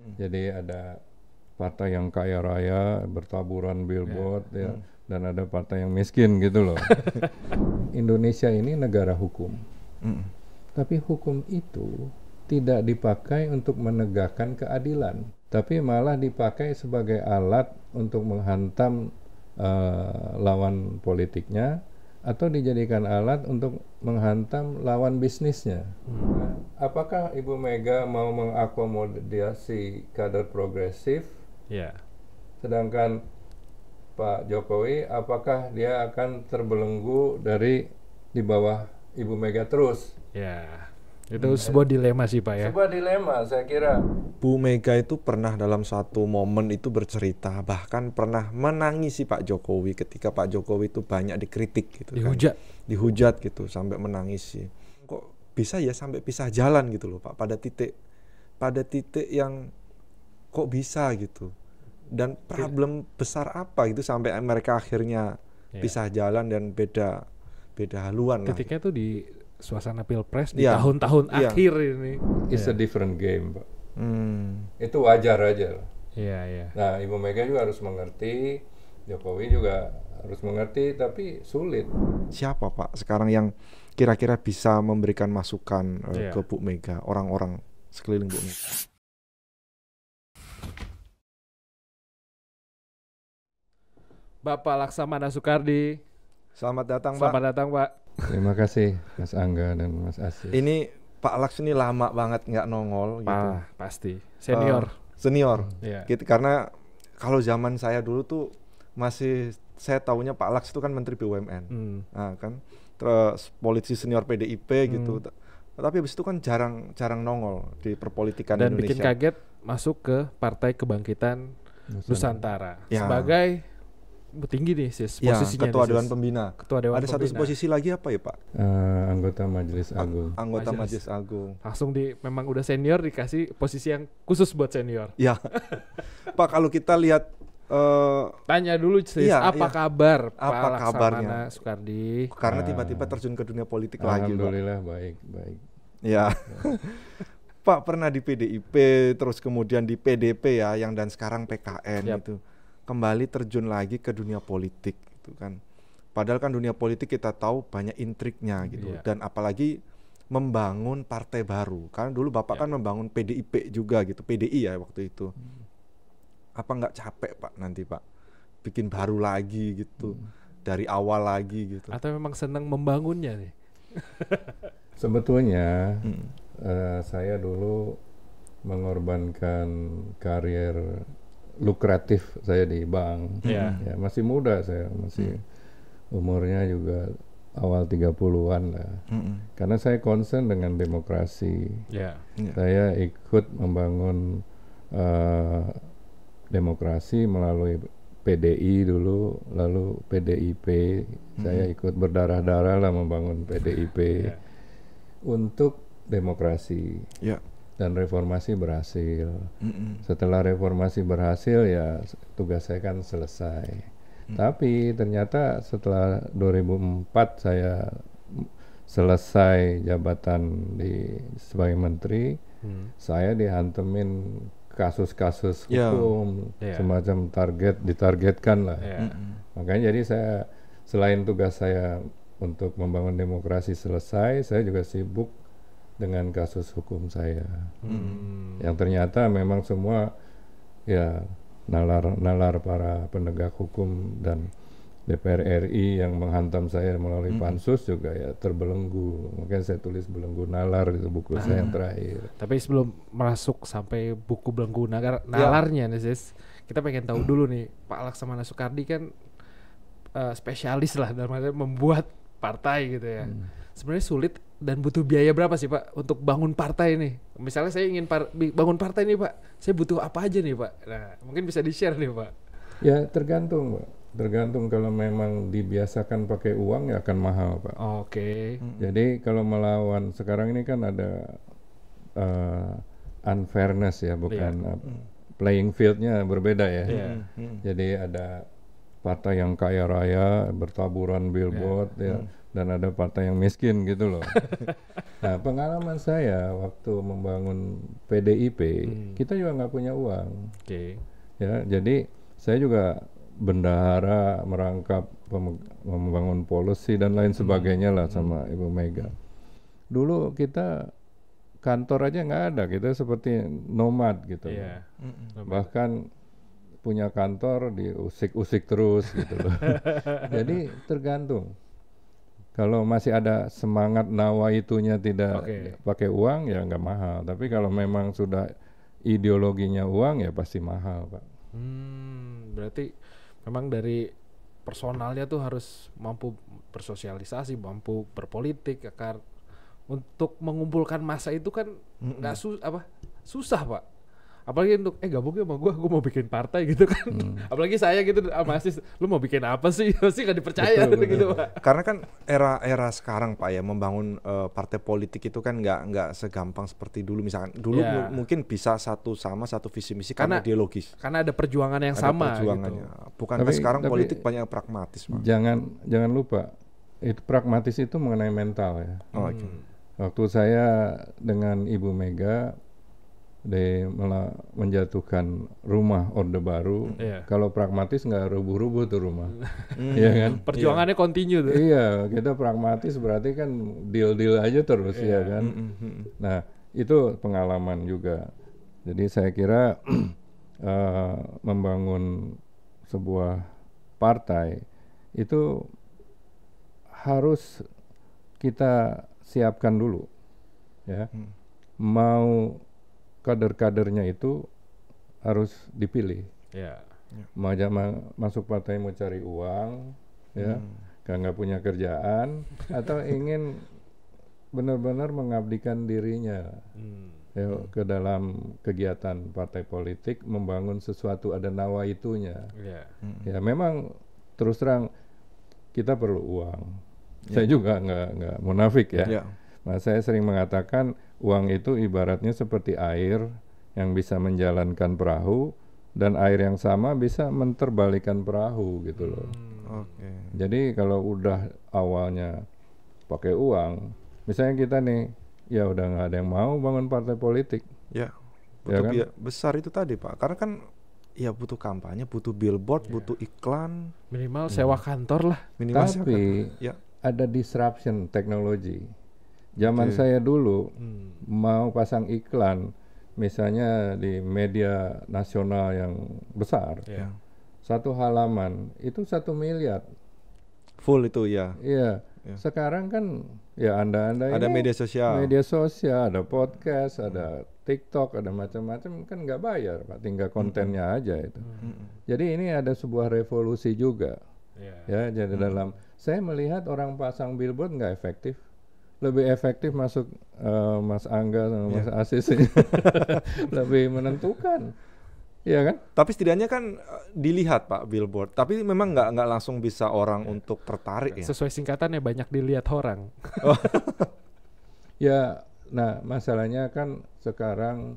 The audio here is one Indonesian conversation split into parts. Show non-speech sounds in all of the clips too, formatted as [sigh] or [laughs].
Hmm. Jadi ada partai yang kaya raya bertaburan billboard yeah. ya hmm. dan ada partai yang miskin gitu loh. [laughs] Indonesia ini negara hukum. Hmm. Tapi hukum itu tidak dipakai untuk menegakkan keadilan, tapi malah dipakai sebagai alat untuk menghantam uh, lawan politiknya atau dijadikan alat untuk menghantam lawan bisnisnya. Hmm. Apakah Ibu Mega mau mengakomodasi kader progresif? Yeah. Sedangkan Pak Jokowi, apakah dia akan terbelenggu dari di bawah Ibu Mega terus? Yeah. Itu sebuah dilema sih Pak ya. Sebuah dilema saya kira. Bu Mega itu pernah dalam satu momen itu bercerita bahkan pernah menangisi Pak Jokowi ketika Pak Jokowi itu banyak dikritik gitu kan. Dihujat. Kan. Dihujat gitu sampai menangisi. Kok bisa ya sampai pisah jalan gitu loh Pak pada titik pada titik yang kok bisa gitu. Dan problem besar apa gitu sampai mereka akhirnya ya. pisah jalan dan beda beda haluan. Ketika lah. itu di suasana pilpres di iya. tahun-tahun yeah. yeah. akhir ini. It's yeah. a iya. different game, Pak. Hmm. Itu wajar aja. Iya, yeah, iya. Yeah. Nah, Ibu Mega juga harus mengerti, Jokowi juga harus mengerti, tapi sulit. Siapa, Pak, sekarang yang kira-kira bisa memberikan masukan uh, eh, yeah. ke Bu Mega, orang-orang sekeliling Bu Mega? Bapak Laksamana Soekardi. Selamat datang, Selamat Pak. Selamat datang, Pak. Terima kasih Mas Angga dan Mas Asis. Ini Pak Laks ini lama banget nggak nongol gitu. pasti. Senior. Uh, senior. Yeah. Gitu karena kalau zaman saya dulu tuh masih saya tahunya Pak Laks itu kan Menteri BUMN. mm. Nah, kan terus polisi senior PDIP mm. gitu. Hmm. Tapi habis itu kan jarang jarang nongol di perpolitikan Dan Indonesia. Dan bikin kaget masuk ke Partai Kebangkitan Nusantara, Nusantara. Ya. sebagai Tinggi nih sis iya, posisinya ketua dewan sis. pembina ketua dewan ada satu posisi lagi apa ya pak uh, anggota majelis agung anggota majelis agung langsung di memang udah senior dikasih posisi yang khusus buat senior ya [laughs] pak kalau kita lihat uh, tanya dulu sis iya, apa iya. kabar apa pak kabarnya Laksamana Soekardi karena eh, tiba-tiba uh, terjun ke dunia politik lagi alhamdulillah pak. baik baik ya [laughs] Pak pernah di PDIP terus kemudian di PDP ya yang dan sekarang PKN Siap. gitu kembali terjun lagi ke dunia politik gitu kan padahal kan dunia politik kita tahu banyak intriknya gitu yeah. dan apalagi membangun partai baru karena dulu bapak yeah. kan membangun PDIP juga gitu PDI ya waktu itu hmm. apa nggak capek pak nanti pak bikin baru lagi gitu hmm. dari awal lagi gitu atau memang senang membangunnya nih [laughs] sebetulnya hmm. uh, saya dulu mengorbankan karir lukratif saya di bank. Yeah. Ya, masih muda saya, masih mm. umurnya juga awal 30-an lah. Mm -mm. Karena saya concern dengan demokrasi. Yeah. Iya. Saya ikut membangun uh, demokrasi melalui PDI dulu, lalu PDIP. Mm. Saya hmm. ikut berdarah-darah lah membangun PDIP yeah. untuk demokrasi. Yeah dan reformasi berhasil. Mm-mm. Setelah reformasi berhasil ya tugas saya kan selesai. Mm. Tapi ternyata setelah 2004 saya selesai jabatan di sebagai menteri, mm. saya dihantemin kasus-kasus ya. hukum yeah. yeah. semacam target ditargetkan lah. Yeah. Makanya jadi saya selain tugas saya untuk membangun demokrasi selesai, saya juga sibuk dengan kasus hukum saya hmm. yang ternyata memang semua ya nalar nalar para penegak hukum dan DPR RI yang menghantam saya melalui hmm. pansus juga ya terbelenggu mungkin saya tulis belenggu nalar itu buku nah. saya yang terakhir tapi sebelum masuk sampai buku belenggu nalar ya. nalarnya ya. nih sis kita pengen tahu dulu nih Pak Laksamana Soekardi kan uh, spesialis lah dalam membuat partai gitu ya hmm. sebenarnya sulit dan butuh biaya berapa sih Pak untuk bangun partai ini? Misalnya saya ingin par bangun partai ini Pak, saya butuh apa aja nih Pak? Nah mungkin bisa di share nih Pak. Ya tergantung Pak, tergantung kalau memang dibiasakan pakai uang ya akan mahal Pak. Oke. Okay. Jadi kalau melawan sekarang ini kan ada uh, unfairness ya, bukan yeah. Iya. uh, playing fieldnya berbeda ya. Yeah. Jadi ada partai yang kaya raya bertaburan billboard yeah. ya. Hmm dan ada partai yang miskin gitu loh. [laughs] nah pengalaman saya waktu membangun PDIP hmm. kita juga nggak punya uang. Oke. Okay. Ya jadi saya juga bendahara merangkap membangun policy dan lain hmm. sebagainya hmm. lah sama hmm. Ibu Mega. Dulu kita kantor aja nggak ada kita seperti nomad gitu. Yeah. Bahkan punya kantor diusik-usik terus gitu loh. [laughs] Jadi tergantung kalau masih ada semangat nawa itunya tidak okay. pakai uang ya nggak mahal. Tapi kalau memang sudah ideologinya uang ya pasti mahal, Pak. Hmm, berarti memang dari personalnya tuh harus mampu bersosialisasi, mampu berpolitik akar ya, untuk mengumpulkan masa itu kan nggak mm -mm. sus apa susah pak apalagi untuk eh ya sama gue gue mau bikin partai gitu kan hmm. [laughs] apalagi saya gitu ah, masih lu mau bikin apa sih sih [laughs] gak dipercaya betul, [laughs] gitu betul. pak karena kan era era sekarang pak ya membangun uh, partai politik itu kan nggak nggak segampang seperti dulu misalkan dulu yeah. mungkin bisa satu sama satu visi misi karena, karena ideologis karena ada perjuangan yang ada sama gitu. perjuangannya gitu. bukan tapi, sekarang tapi politik banyak pragmatis pak. jangan jangan lupa itu pragmatis itu mengenai mental ya oh, okay. Iya. Hmm. waktu saya dengan ibu mega di menjatuhkan rumah Orde Baru. Yeah. Kalau pragmatis nggak rubuh-rubuh tuh rumah, mm. [laughs] kan? Perjuangannya yeah. continue tuh. Iya, kita pragmatis berarti kan deal-deal aja terus, yeah. ya iya kan? Mm -hmm. Nah, itu pengalaman juga. Jadi saya kira uh, [clears throat] membangun sebuah partai itu harus kita siapkan dulu, ya. Mm. Mau kader-kadernya itu harus dipilih. Ya. Yeah. Ma masuk partai mau cari uang, ya, hmm. kan nggak punya kerjaan, [laughs] atau ingin benar-benar mengabdikan dirinya hmm. ya, hmm. ke dalam kegiatan partai politik, membangun sesuatu ada nawa itunya. Yeah. Hmm. Ya, memang terus terang kita perlu uang. Yeah. Saya juga nggak nggak munafik ya. Yeah. Nah, saya sering mengatakan Uang itu ibaratnya seperti air yang bisa menjalankan perahu dan air yang sama bisa menterbalikan perahu gitu loh. Hmm, okay. Jadi kalau udah awalnya pakai uang, misalnya kita nih ya udah nggak ada yang mau bangun partai politik. Ya. ya butuh ya kan? besar itu tadi Pak. Karena kan ya butuh kampanye, butuh billboard, ya. butuh iklan. Minimal hmm. sewa kantor lah. Minimal Tapi kantor. Ya. ada disruption teknologi. Zaman okay. saya dulu hmm. mau pasang iklan, misalnya di media nasional yang besar, yeah. satu halaman itu satu miliar. Full itu ya. Iya. Yeah. Sekarang kan ya anda-anda ada media sosial, media sosial, ada podcast, hmm. ada TikTok, ada macam-macam kan nggak bayar pak, tinggal kontennya hmm. aja itu. Hmm. Jadi ini ada sebuah revolusi juga. Yeah. Ya, jadi hmm. dalam saya melihat orang pasang billboard nggak efektif lebih efektif masuk uh, Mas Angga sama Mas yeah. Asis [laughs] lebih menentukan. Iya kan? Tapi setidaknya kan eh, dilihat Pak Billboard. Tapi memang nggak nggak langsung bisa orang yeah. untuk tertarik ya. Sesuai singkatannya banyak dilihat orang. Oh. [laughs] ya, nah masalahnya kan sekarang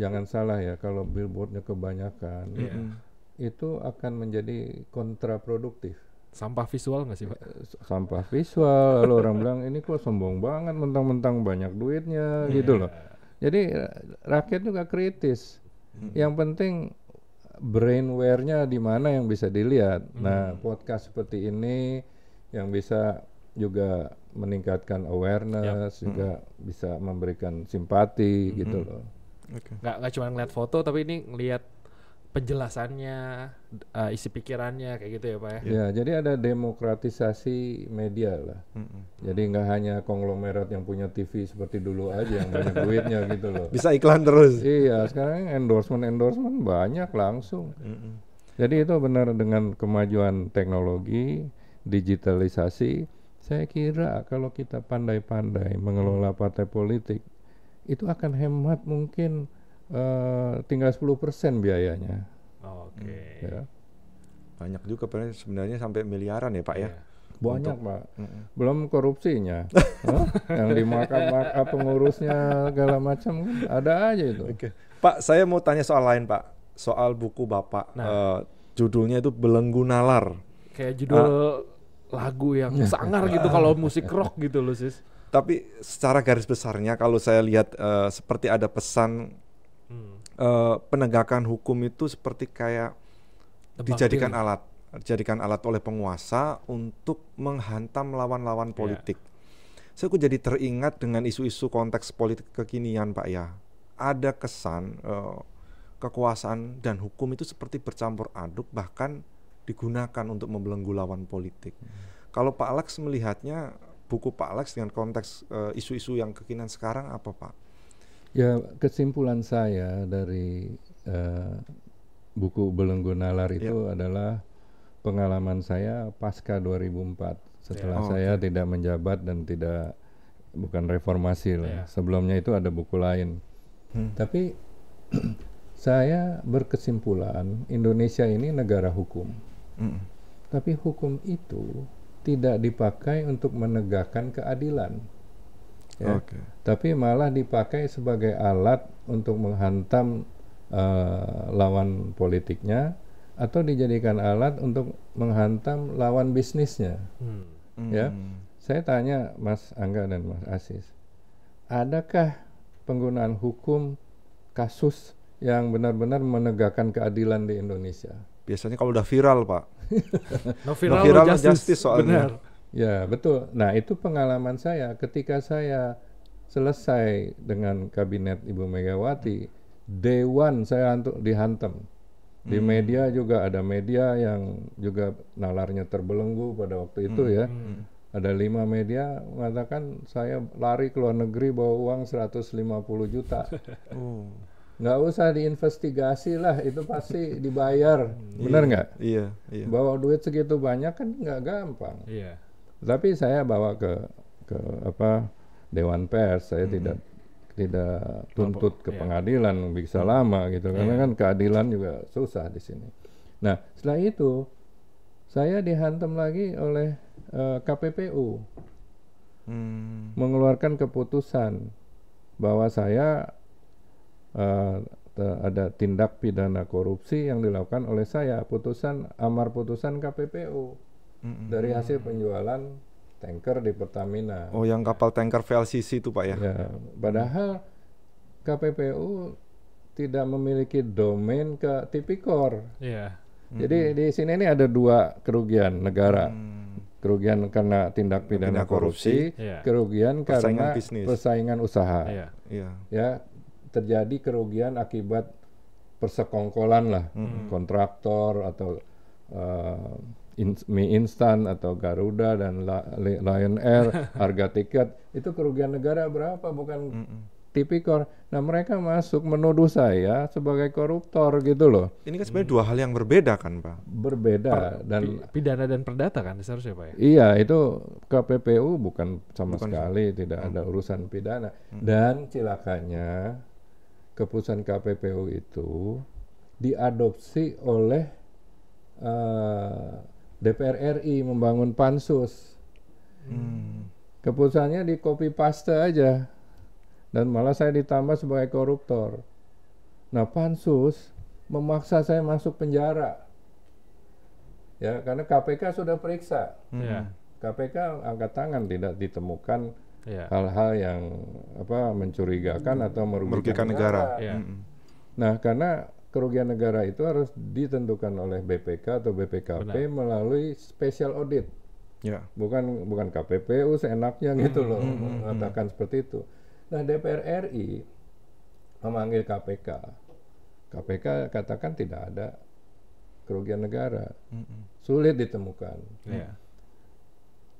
jangan salah ya kalau billboardnya kebanyakan yeah. itu akan menjadi kontraproduktif sampah visual nggak sih pak eh, sampah visual lalu orang bilang ini kok sombong banget mentang-mentang banyak duitnya yeah. gitu loh jadi rakyat juga kritis hmm. yang penting brainware-nya di mana yang bisa dilihat hmm. nah podcast seperti ini yang bisa juga meningkatkan awareness yep. juga hmm. bisa memberikan simpati gitu hmm. gitu loh okay. nggak nggak cuma ngeliat foto tapi ini ngeliat penjelasannya, uh, isi pikirannya kayak gitu ya pak ya. Ya jadi ada demokratisasi media lah. Mm -mm. Jadi nggak hanya konglomerat yang punya TV seperti dulu aja yang banyak [laughs] duitnya gitu loh. Bisa iklan terus. Iya sekarang endorsement endorsement banyak langsung. Mm -mm. Jadi itu benar dengan kemajuan teknologi, digitalisasi. Saya kira kalau kita pandai-pandai mengelola partai politik, itu akan hemat mungkin uh, tinggal 10% biayanya. Oke. Okay. Ya. Banyak juga sebenarnya sampai miliaran ya Pak ya. Iya. Banyak Untuk, Pak. Mm -mm. Belum korupsinya. huh? [laughs] Yang dimakan maka pengurusnya segala macam kan, ada aja itu. Oke. Okay. Pak, saya mau tanya soal lain Pak. Soal buku Bapak. Nah. Uh, judulnya itu Belenggu Nalar. Kayak judul uh, lagu yang ya. sangar gitu kalau musik rock gitu loh sis. Tapi secara garis besarnya kalau saya lihat uh, seperti ada pesan hmm. uh, penegakan hukum itu seperti kayak dijadikan diri. alat, dijadikan alat oleh penguasa untuk menghantam lawan-lawan ya. politik. Yeah. Saya so, jadi teringat dengan isu-isu konteks politik kekinian, Pak ya. Ada kesan uh, kekuasaan dan hukum itu seperti bercampur aduk, bahkan digunakan untuk membelenggu lawan politik. Hmm. Kalau Pak Alex melihatnya buku Pak Alex dengan konteks eh, isu-isu uh, isu -isu yang kekinian sekarang apa, Pak? Ya kesimpulan saya dari uh, buku Belenggu Nalar itu yep. Ya. adalah pengalaman saya pasca 2004 setelah yeah. oh, saya okay. tidak menjabat dan tidak bukan reformasi lah. Yeah. Sebelumnya itu ada buku lain. Hmm. Tapi [clears throat] saya berkesimpulan Indonesia ini negara hukum. Hmm. Tapi hukum itu tidak dipakai untuk menegakkan keadilan ya. okay. tapi malah dipakai sebagai alat untuk menghantam uh, lawan politiknya atau dijadikan alat untuk menghantam lawan bisnisnya hmm. Ya. hmm. ya saya tanya Mas Angga dan Mas Asis adakah penggunaan hukum kasus yang benar-benar menegakkan keadilan di Indonesia biasanya kalau udah viral pak [laughs] no viral, no viral justice, justice soalnya benar. Ya, betul. Nah, itu pengalaman saya ketika saya selesai dengan kabinet Ibu Megawati, day one saya dihantam. Di hmm. media juga ada media yang juga nalarnya terbelenggu pada waktu itu hmm. ya. Hmm. Ada lima media mengatakan saya lari ke luar negeri bawa uang 150 juta. [laughs] Oh. Nggak usah diinvestigasi lah, itu pasti dibayar. Hmm. Bener iya, nggak? Iya, iya. Bawa duit segitu banyak kan nggak gampang. Iya. Tapi saya bawa ke ke apa Dewan Pers, saya hmm. tidak tidak tuntut ke iya. pengadilan bisa lama gitu karena iya. kan keadilan juga susah di sini. Nah, setelah itu saya dihantam lagi oleh uh, eh, KPPU hmm. mengeluarkan keputusan bahwa saya uh, ada tindak pidana korupsi yang dilakukan oleh saya putusan amar putusan KPPU mm dari hasil penjualan tanker di Pertamina. Oh, yang kapal tanker VLCC itu, Pak ya? ya padahal KPPU tidak memiliki domain ke tipikor. Yeah. Mm-hmm. Jadi di sini ini ada dua kerugian negara. Mm. Kerugian karena tindak pidana, korupsi, korupsi. Yeah. kerugian persaingan karena bisnis. persaingan usaha. Iya. Iya. Ya, terjadi kerugian akibat persekongkolan lah, mm-hmm. kontraktor atau uh, in, mie instan atau Garuda dan La, Lion Air [laughs] harga tiket itu kerugian negara berapa bukan mm -mm. tipikor. Nah mereka masuk menuduh saya sebagai koruptor gitu loh. Ini kan sebenarnya mm. dua hal yang berbeda kan pak? Berbeda per, dan pidana dan perdata kan seharusnya pak ya? Iya itu KPPU bukan sama bukan sekali sama. tidak mm. ada urusan pidana mm. dan cilakanya keputusan KPPU itu diadopsi oleh eh, DPR RI membangun pansus. Hmm. Keputusannya di copy paste aja. Dan malah saya ditambah sebagai koruptor. Nah, pansus memaksa saya masuk penjara. Ya, karena KPK sudah periksa. Hmm. Yeah. KPK angkat tangan tidak ditemukan hal iya. hal-hal yang apa mencurigakan hmm. atau merugikan, merugikan negara. negara. Yeah. Hmm. Nah, karena kerugian negara itu harus ditentukan oleh BPK atau BPKP Benar. melalui special audit. Ya. Bukan bukan KPPU seenaknya hmm, gitu loh hmm, hmm, hmm. mengatakan hmm. seperti itu. Nah, DPR RI memanggil KPK. KPK katakan tidak ada kerugian negara. Hmm, Sulit ditemukan. Yeah.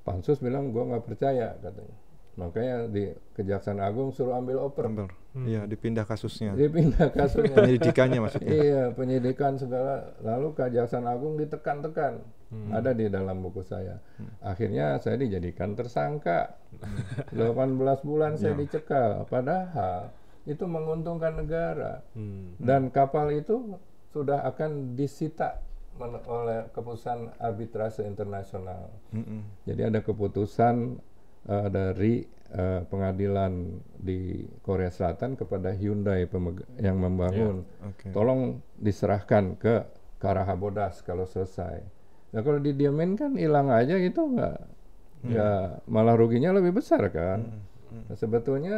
Pansus bilang gue nggak percaya katanya Makanya di Kejaksaan Agung suruh ambil oper. Ambil. Hmm. Iya, dipindah kasusnya. Dipindah [laughs] kasusnya. penyidikannya maksudnya. Iya, penyidikan segala. Lalu Kejaksaan Agung ditekan-tekan. Hmm. Ada di dalam buku saya. Hmm. Akhirnya saya dijadikan tersangka. 18 [laughs] bulan saya ya. dicekal. Padahal itu menguntungkan negara. Hmm. Dan kapal itu sudah akan disita oleh keputusan arbitrase internasional. Mm Jadi ada keputusan uh, dari uh, pengadilan di Korea Selatan kepada Hyundai yang membangun. Yeah, okay. Tolong diserahkan ke Karahabodas kalau selesai. Nah kalau didiamin kan hilang aja gitu nggak, hmm. ya malah ruginya lebih besar kan. Hmm. Hmm. hmm. Nah, sebetulnya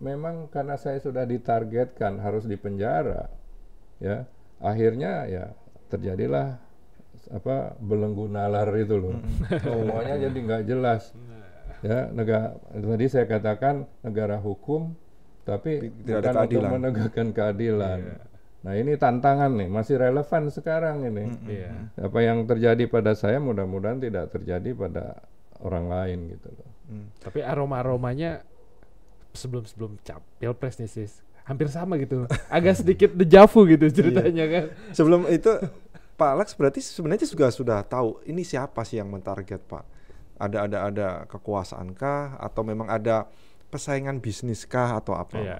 memang karena saya sudah ditargetkan harus dipenjara, ya akhirnya ya terjadilah apa belenggu nalar itu loh. Hmm. Semuanya jadi nggak jelas. Hmm ya negara tadi saya katakan negara hukum tapi tidak bukan ada keadilan. untuk menegakkan keadilan. Yeah. Nah ini tantangan nih masih relevan sekarang ini. Mm yeah. Apa yang terjadi pada saya mudah-mudahan tidak terjadi pada orang lain gitu loh. Mm. Tapi aroma aromanya sebelum sebelum cap pilpres nih sis hampir sama gitu, [laughs] agak sedikit dejavu gitu iya. ceritanya yeah. kan. Sebelum itu Pak Alex berarti sebenarnya juga sudah tahu ini siapa sih yang mentarget Pak ada ada ada kekuasaan kah atau memang ada persaingan bisnis kah atau apa? Iya.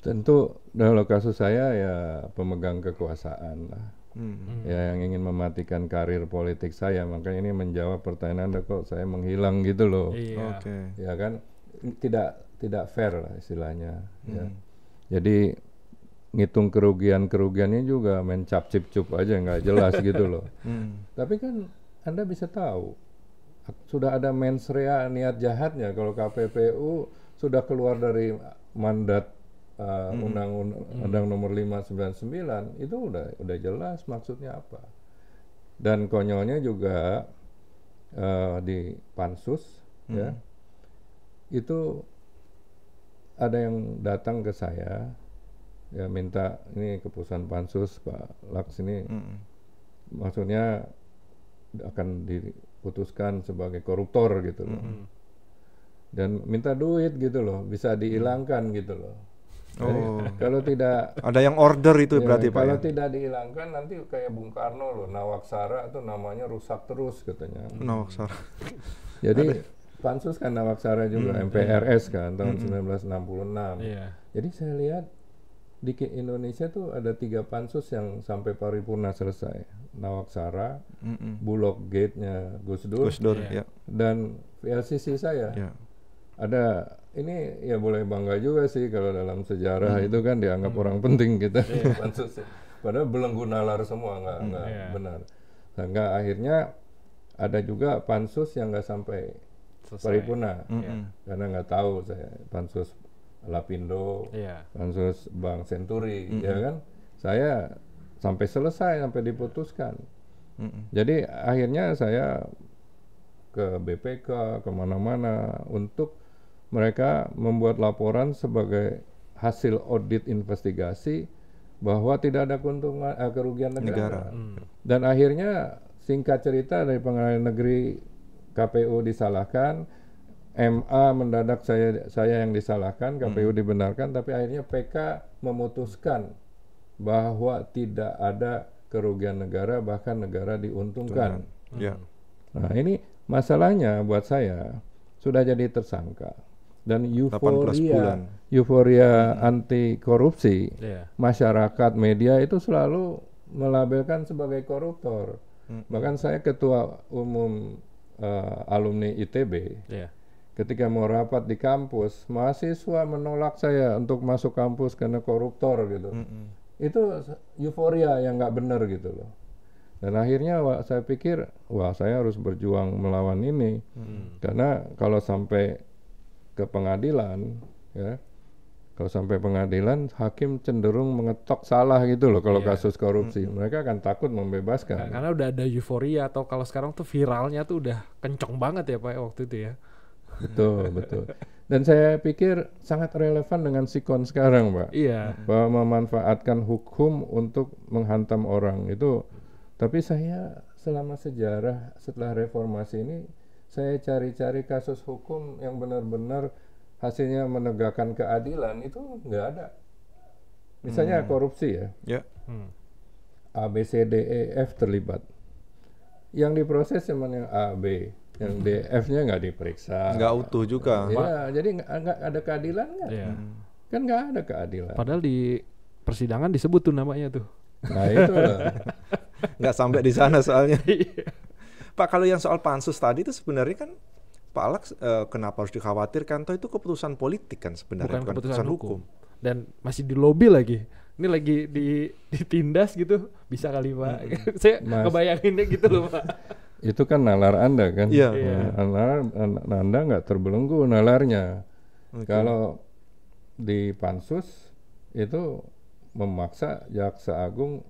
Tentu dalam kasus saya ya pemegang kekuasaan lah. Hmm. hmm. Ya yang ingin mematikan karir politik saya, makanya ini menjawab pertanyaan Anda kok saya menghilang gitu loh. Iya. Oke. Okay. Ya kan tidak tidak fair lah istilahnya ya. hmm. ya. Jadi ngitung kerugian-kerugiannya juga mencap cap cip cup aja nggak jelas gitu loh. [laughs] Hmm. Tapi kan Anda bisa tahu sudah ada mens rea niat jahatnya kalau KPPU sudah keluar dari mandat uh, hmm. undang hmm. undang nomor 599 itu udah udah jelas maksudnya apa. Dan konyolnya juga uh, di pansus hmm. ya. Itu ada yang datang ke saya ya minta ini keputusan pansus Pak Laks ini hmm. maksudnya akan di putuskan sebagai koruptor gitu loh. Mm -hmm. Dan minta duit gitu loh, bisa dihilangkan gitu loh. Jadi, oh. [laughs] kalau tidak ada yang order itu ya, berarti Pak. Kalau ya? tidak dihilangkan nanti kayak Bung Karno loh, Nawaksara itu namanya rusak terus katanya. Nawaksara. [laughs] Jadi ada. pansus kan Nawaksara juga, hmm, MPRS kan tahun hmm. 1966. Iya. Jadi saya lihat di Indonesia tuh ada tiga pansus yang sampai paripurna selesai. Nawaksara, mm -mm. Bulog Gate-nya Gus Dur, Gus Dur yeah. Ya. dan VLCC saya. Yeah. Ada ini ya boleh bangga juga sih kalau dalam sejarah mm. itu kan dianggap mm. orang penting kita yeah. [laughs] pansus. Padahal belenggu nalar semua nggak mm. nggak yeah. benar. Sehingga nah, akhirnya ada juga pansus yang nggak sampai Selesai. paripurna mm -mm. karena nggak tahu saya pansus Lapindo, yeah. pansus Bang Senturi, mm -hmm. ya kan? Saya sampai selesai sampai diputuskan. Mm -hmm. Jadi akhirnya saya ke BPK kemana-mana untuk mereka membuat laporan sebagai hasil audit investigasi bahwa tidak ada keuntungan eh, kerugian negara. negara. Hmm. Dan akhirnya singkat cerita dari pengadilan negeri KPU disalahkan, MA mendadak saya saya yang disalahkan, KPU hmm. dibenarkan, tapi akhirnya PK memutuskan bahwa tidak ada kerugian negara, bahkan negara diuntungkan. Hmm. Nah ini masalahnya buat saya sudah jadi tersangka dan euforia euforia hmm. anti korupsi yeah. masyarakat media itu selalu melabelkan sebagai koruptor. Hmm. Bahkan saya ketua umum uh, alumni ITB. Yeah Ketika mau rapat di kampus, mahasiswa menolak saya untuk masuk kampus karena koruptor gitu. Mm -hmm. Itu euforia yang nggak benar gitu loh. Dan akhirnya wah, saya pikir, wah saya harus berjuang melawan ini. Mm -hmm. Karena kalau sampai ke pengadilan, ya kalau sampai pengadilan hakim cenderung mengetok salah gitu loh kalau yeah. kasus korupsi mm-hmm. mereka akan takut membebaskan nah, karena udah ada euforia atau kalau sekarang tuh viralnya tuh udah kenceng banget ya pak waktu itu ya Betul, betul. Dan saya pikir sangat relevan dengan sikon sekarang, Pak. Iya. Bahwa memanfaatkan hukum untuk menghantam orang itu. Tapi saya selama sejarah setelah reformasi ini saya cari-cari kasus hukum yang benar-benar hasilnya menegakkan keadilan itu nggak ada. Misalnya hmm. korupsi ya. Ya. Hmm. A B C D E F terlibat. Yang diproses cuma yang A B yang DF-nya nggak diperiksa. Nggak utuh juga. Ya, jadi nggak ada keadilan nggak? Ya. Kan nggak ada keadilan. Padahal di persidangan disebut tuh namanya tuh. Nah itu [laughs] nggak sampai di sana soalnya. [laughs] Iya. Pak kalau yang soal pansus tadi itu sebenarnya kan Pak Alex eh, kenapa harus dikhawatirkan? Toh itu keputusan politik kan sebenarnya bukan, bukan keputusan, keputusan hukum. hukum. Dan masih di lobby lagi. Ini lagi di, ditindas gitu, bisa kali pak? Hmm. [laughs] Saya kebayanginnya gitu loh pak itu kan nalar Anda kan. Iya. Yeah. Iya. nalar Anda nggak terbelenggu nalarnya. Okay. Kalau di pansus itu memaksa jaksa agung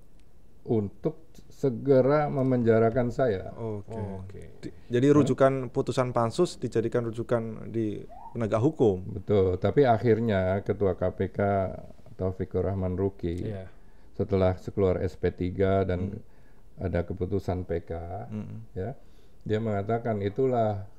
untuk segera memenjarakan saya. Oke. Okay. Oh, okay. Jadi rujukan putusan pansus dijadikan rujukan di penegak hukum. Betul. Tapi akhirnya Ketua KPK Taufikur Rahman Ruki yeah. setelah keluar SP3 dan hmm ada keputusan PK mm-hmm. ya dia mengatakan itulah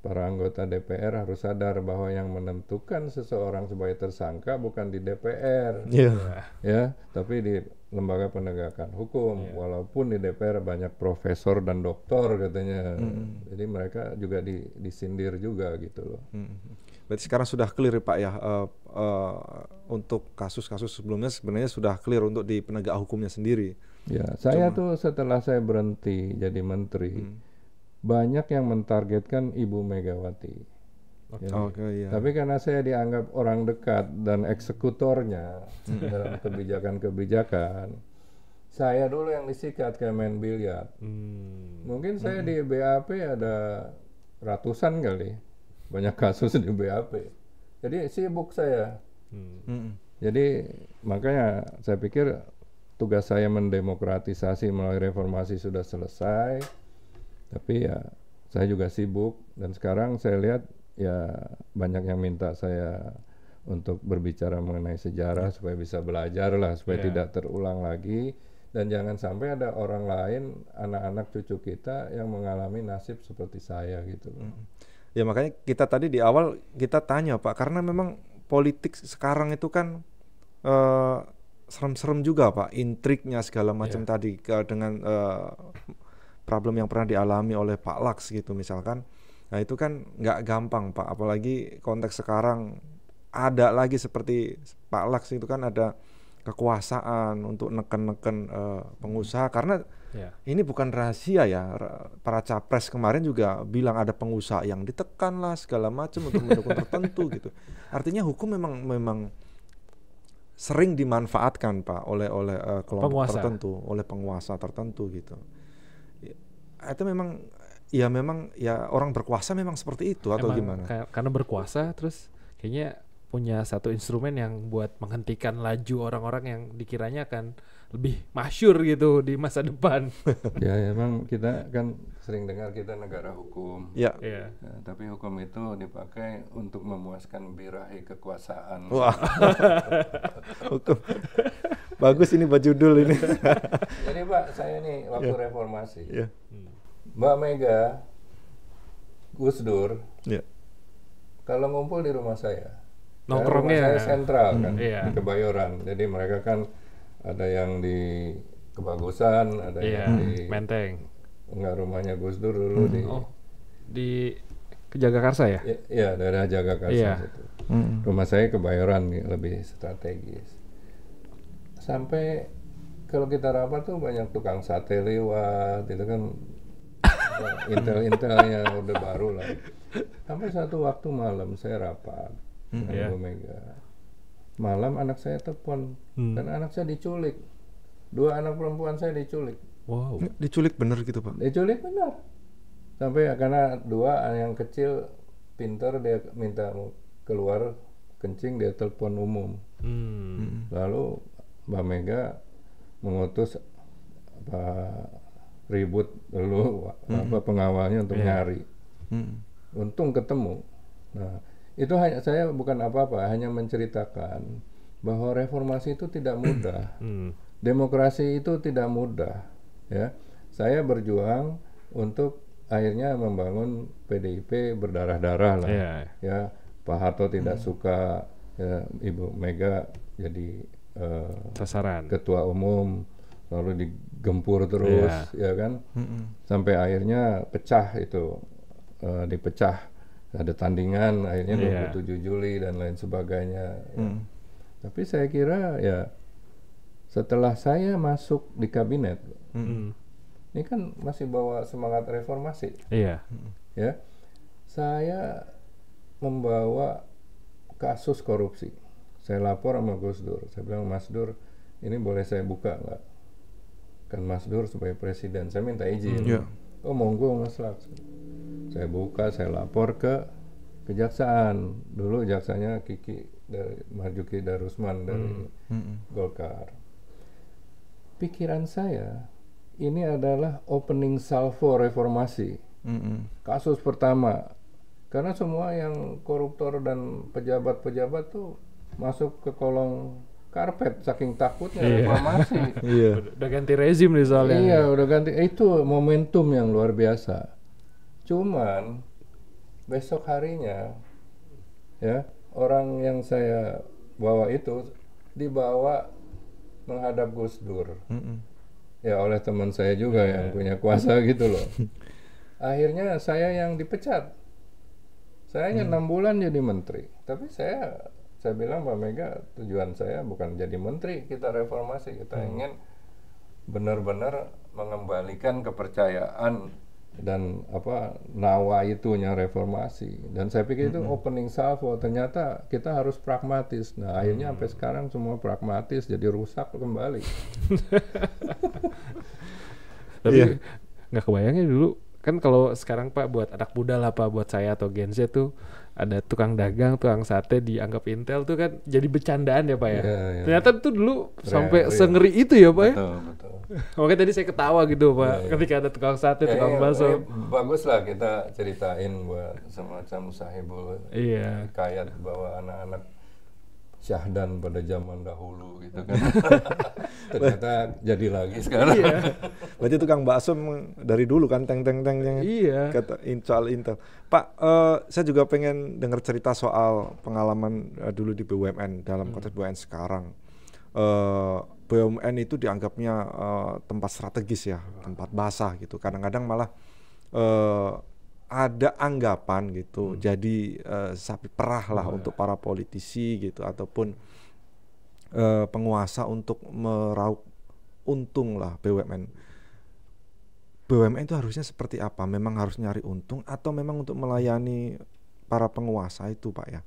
para anggota DPR harus sadar bahwa yang menentukan seseorang sebagai tersangka bukan di DPR yeah. ya tapi di lembaga penegakan hukum yeah. walaupun di DPR banyak profesor dan doktor katanya mm-hmm. jadi mereka juga di, disindir juga gitu loh mm-hmm. Berarti sekarang sudah clear Pak ya uh, uh, untuk kasus-kasus sebelumnya sebenarnya sudah clear untuk di penegak hukumnya sendiri. Ya, saya Cuma. tuh setelah saya berhenti jadi menteri, hmm. banyak yang mentargetkan Ibu Megawati. Okay. Jadi, okay, iya. yeah. Tapi karena saya dianggap orang dekat dan eksekutornya hmm. dalam kebijakan-kebijakan, saya dulu yang disikat ke main biliar. Hmm. Mungkin saya hmm. di BAP ada ratusan kali, banyak kasus di BAP. Jadi sibuk saya. Hmm. hmm. Jadi makanya saya pikir tugas saya mendemokratisasi melalui reformasi sudah selesai tapi ya saya juga sibuk dan sekarang saya lihat ya banyak yang minta saya untuk berbicara mengenai sejarah ya. supaya bisa belajar lah supaya yeah. tidak terulang lagi dan jangan sampai ada orang lain anak-anak cucu kita yang mengalami nasib seperti saya gitu Ya makanya kita tadi di awal kita tanya Pak karena memang politik sekarang itu kan uh, serem-serem juga pak intriknya segala macam yeah. tadi ke, dengan uh, problem yang pernah dialami oleh Pak Laks gitu misalkan nah itu kan nggak gampang pak apalagi konteks sekarang ada lagi seperti Pak Laks itu kan ada kekuasaan untuk neken-neken uh, pengusaha hmm. karena yeah. ini bukan rahasia ya para capres kemarin juga bilang ada pengusaha yang ditekan lah segala macam untuk mendukung tertentu gitu artinya hukum memang memang sering dimanfaatkan pak oleh oleh uh, kelompok penguasa. tertentu, oleh penguasa tertentu gitu. Ya, itu memang ya memang ya orang berkuasa memang seperti itu atau gimana? Karena berkuasa terus kayaknya punya satu instrumen yang buat menghentikan laju orang-orang yang dikiranya akan lebih masyur gitu di masa depan. [laughs] ya emang kita kan sering dengar kita negara hukum. Ya. Iya. ya. tapi hukum itu dipakai untuk memuaskan birahi kekuasaan. Wah. [laughs] hukum. Bagus ini buat judul ini. [laughs] Jadi Pak, saya ini waktu ya. reformasi. Ya. Mbak Mega, Gus Dur. Ya. Kalau ngumpul di rumah saya. Nongkrongnya. Rumah saya sentral kan, hmm. kan, ya. di Kebayoran. Jadi mereka kan ada yang di Kebagusan, ada yeah. yang di Menteng. Enggak rumahnya Gus Dur dulu hmm. di oh, di Jagakarsa ya? Iya, daerah Jagakarsa yeah. itu Hmm. Rumah saya kebayoran lebih strategis. Sampai kalau kita rapat tuh banyak tukang sate lewat, itu kan [laughs] intel-intelnya udah baru lah. Sampai satu waktu malam saya rapat hmm, dengan yeah. Bu malam anak saya telepon hmm. dan anak saya diculik dua anak perempuan saya diculik wow ya, diculik benar gitu pak diculik benar sampai ya, karena dua yang kecil pintar dia minta keluar kencing dia telepon umum hmm. hmm. lalu mbak Mega mengutus apa ribut dulu hmm. apa pengawalnya untuk yeah. nyari hmm. untung ketemu nah itu hanya saya bukan apa-apa hanya menceritakan bahwa reformasi itu tidak mudah [clears throat] hmm. demokrasi itu tidak mudah ya saya berjuang untuk akhirnya membangun PDIP berdarah-darah lah yeah. ya Pak Harto tidak hmm. suka ya, Ibu Mega jadi uh, sasaran ketua umum lalu digempur terus yeah. ya kan mm -mm. sampai akhirnya pecah itu uh, dipecah ada tandingan akhirnya yeah. 27 Juli dan lain sebagainya. Hmm. Tapi saya kira ya setelah saya masuk di kabinet, mm -hmm. ini kan masih bawa semangat reformasi. Iya. Yeah. Ya, saya membawa kasus korupsi. Saya lapor sama Gus Dur. Saya bilang Mas Dur, ini boleh saya buka nggak? Kan Mas Dur sebagai presiden, saya minta izin. Mm, iya. yeah. Oh monggo Mas Laks saya buka saya lapor ke kejaksaan dulu jaksanya Kiki dari Marjuki Darusman dari hmm, hmm. Golkar pikiran saya ini adalah opening salvo reformasi hmm, hmm. kasus pertama karena semua yang koruptor dan pejabat-pejabat tuh masuk ke kolong karpet saking takutnya yeah. reformasi. [laughs] Iya. udah ganti rezim misalnya. Iya, udah ganti. Itu momentum yang luar biasa. Cuman besok harinya ya orang yang saya bawa itu dibawa menghadap Gus Dur. Mm -mm. Ya oleh teman saya juga yeah. yang iya. punya kuasa [laughs] gitu loh. Akhirnya saya yang dipecat. Saya hanya mm. enam mm. bulan jadi menteri, tapi saya saya bilang Pak Mega tujuan saya bukan jadi menteri, kita reformasi, kita mm. ingin benar-benar mengembalikan kepercayaan dan apa nawa itunya reformasi dan saya pikir itu opening salvo ternyata kita harus pragmatis nah akhirnya mm. sampai sekarang semua pragmatis jadi rusak kembali [laughs] tapi yeah. nggak kebayangnya dulu kan kalau sekarang pak buat anak muda lah pak buat saya atau Gen Z tuh ada tukang dagang, tukang sate dianggap intel tuh kan jadi bercandaan ya pak ya. Yeah, yeah. Ternyata tuh dulu real, sampai real. Iya. sengeri itu ya pak betul, ya. Betul. [laughs] Makanya tadi saya ketawa gitu pak yeah, yeah. ketika ada tukang sate, yeah, tukang yeah, bakso. Yeah, bagus lah kita ceritain buat semacam sahibul yeah. kayat bahwa anak-anak syahdan pada zaman dahulu gitu kan. [laughs] Ternyata jadi lagi sekarang. Iya. [laughs] Berarti tukang bakso dari dulu kan teng teng teng yang iya. kata soal intel. Pak, uh, saya juga pengen dengar cerita soal pengalaman uh, dulu di BUMN dalam hmm. konteks BUMN sekarang. Uh, eh, BUMN itu dianggapnya uh, tempat strategis ya, tempat basah gitu. Kadang-kadang malah uh, ada anggapan gitu, hmm. jadi uh, sapi perah lah oh, untuk para politisi gitu ataupun uh, penguasa untuk meraup untung lah BUMN BUMN itu harusnya seperti apa? Memang harus nyari untung atau memang untuk melayani para penguasa itu, Pak ya?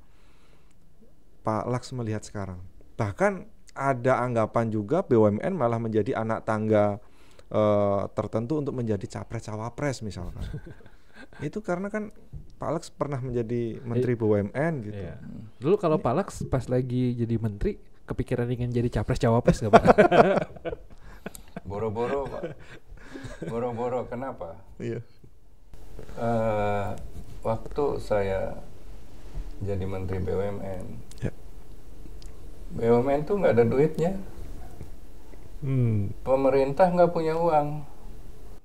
Pak Laks melihat sekarang. Bahkan ada anggapan juga BUMN malah menjadi anak tangga e, tertentu untuk menjadi capres-cawapres misalkan. [laughs] itu karena kan Pak Laks pernah menjadi menteri BUMN gitu. Iya. Dulu kalau Pak Laks pas lagi jadi menteri kepikiran ingin jadi capres cawapres gak Pak? [laughs] Boro-boro Pak. [laughs] Boro-boro kenapa? Iya. Uh, waktu saya jadi menteri BUMN, yeah. BUMN tuh nggak ada duitnya. Hmm. Pemerintah nggak punya uang.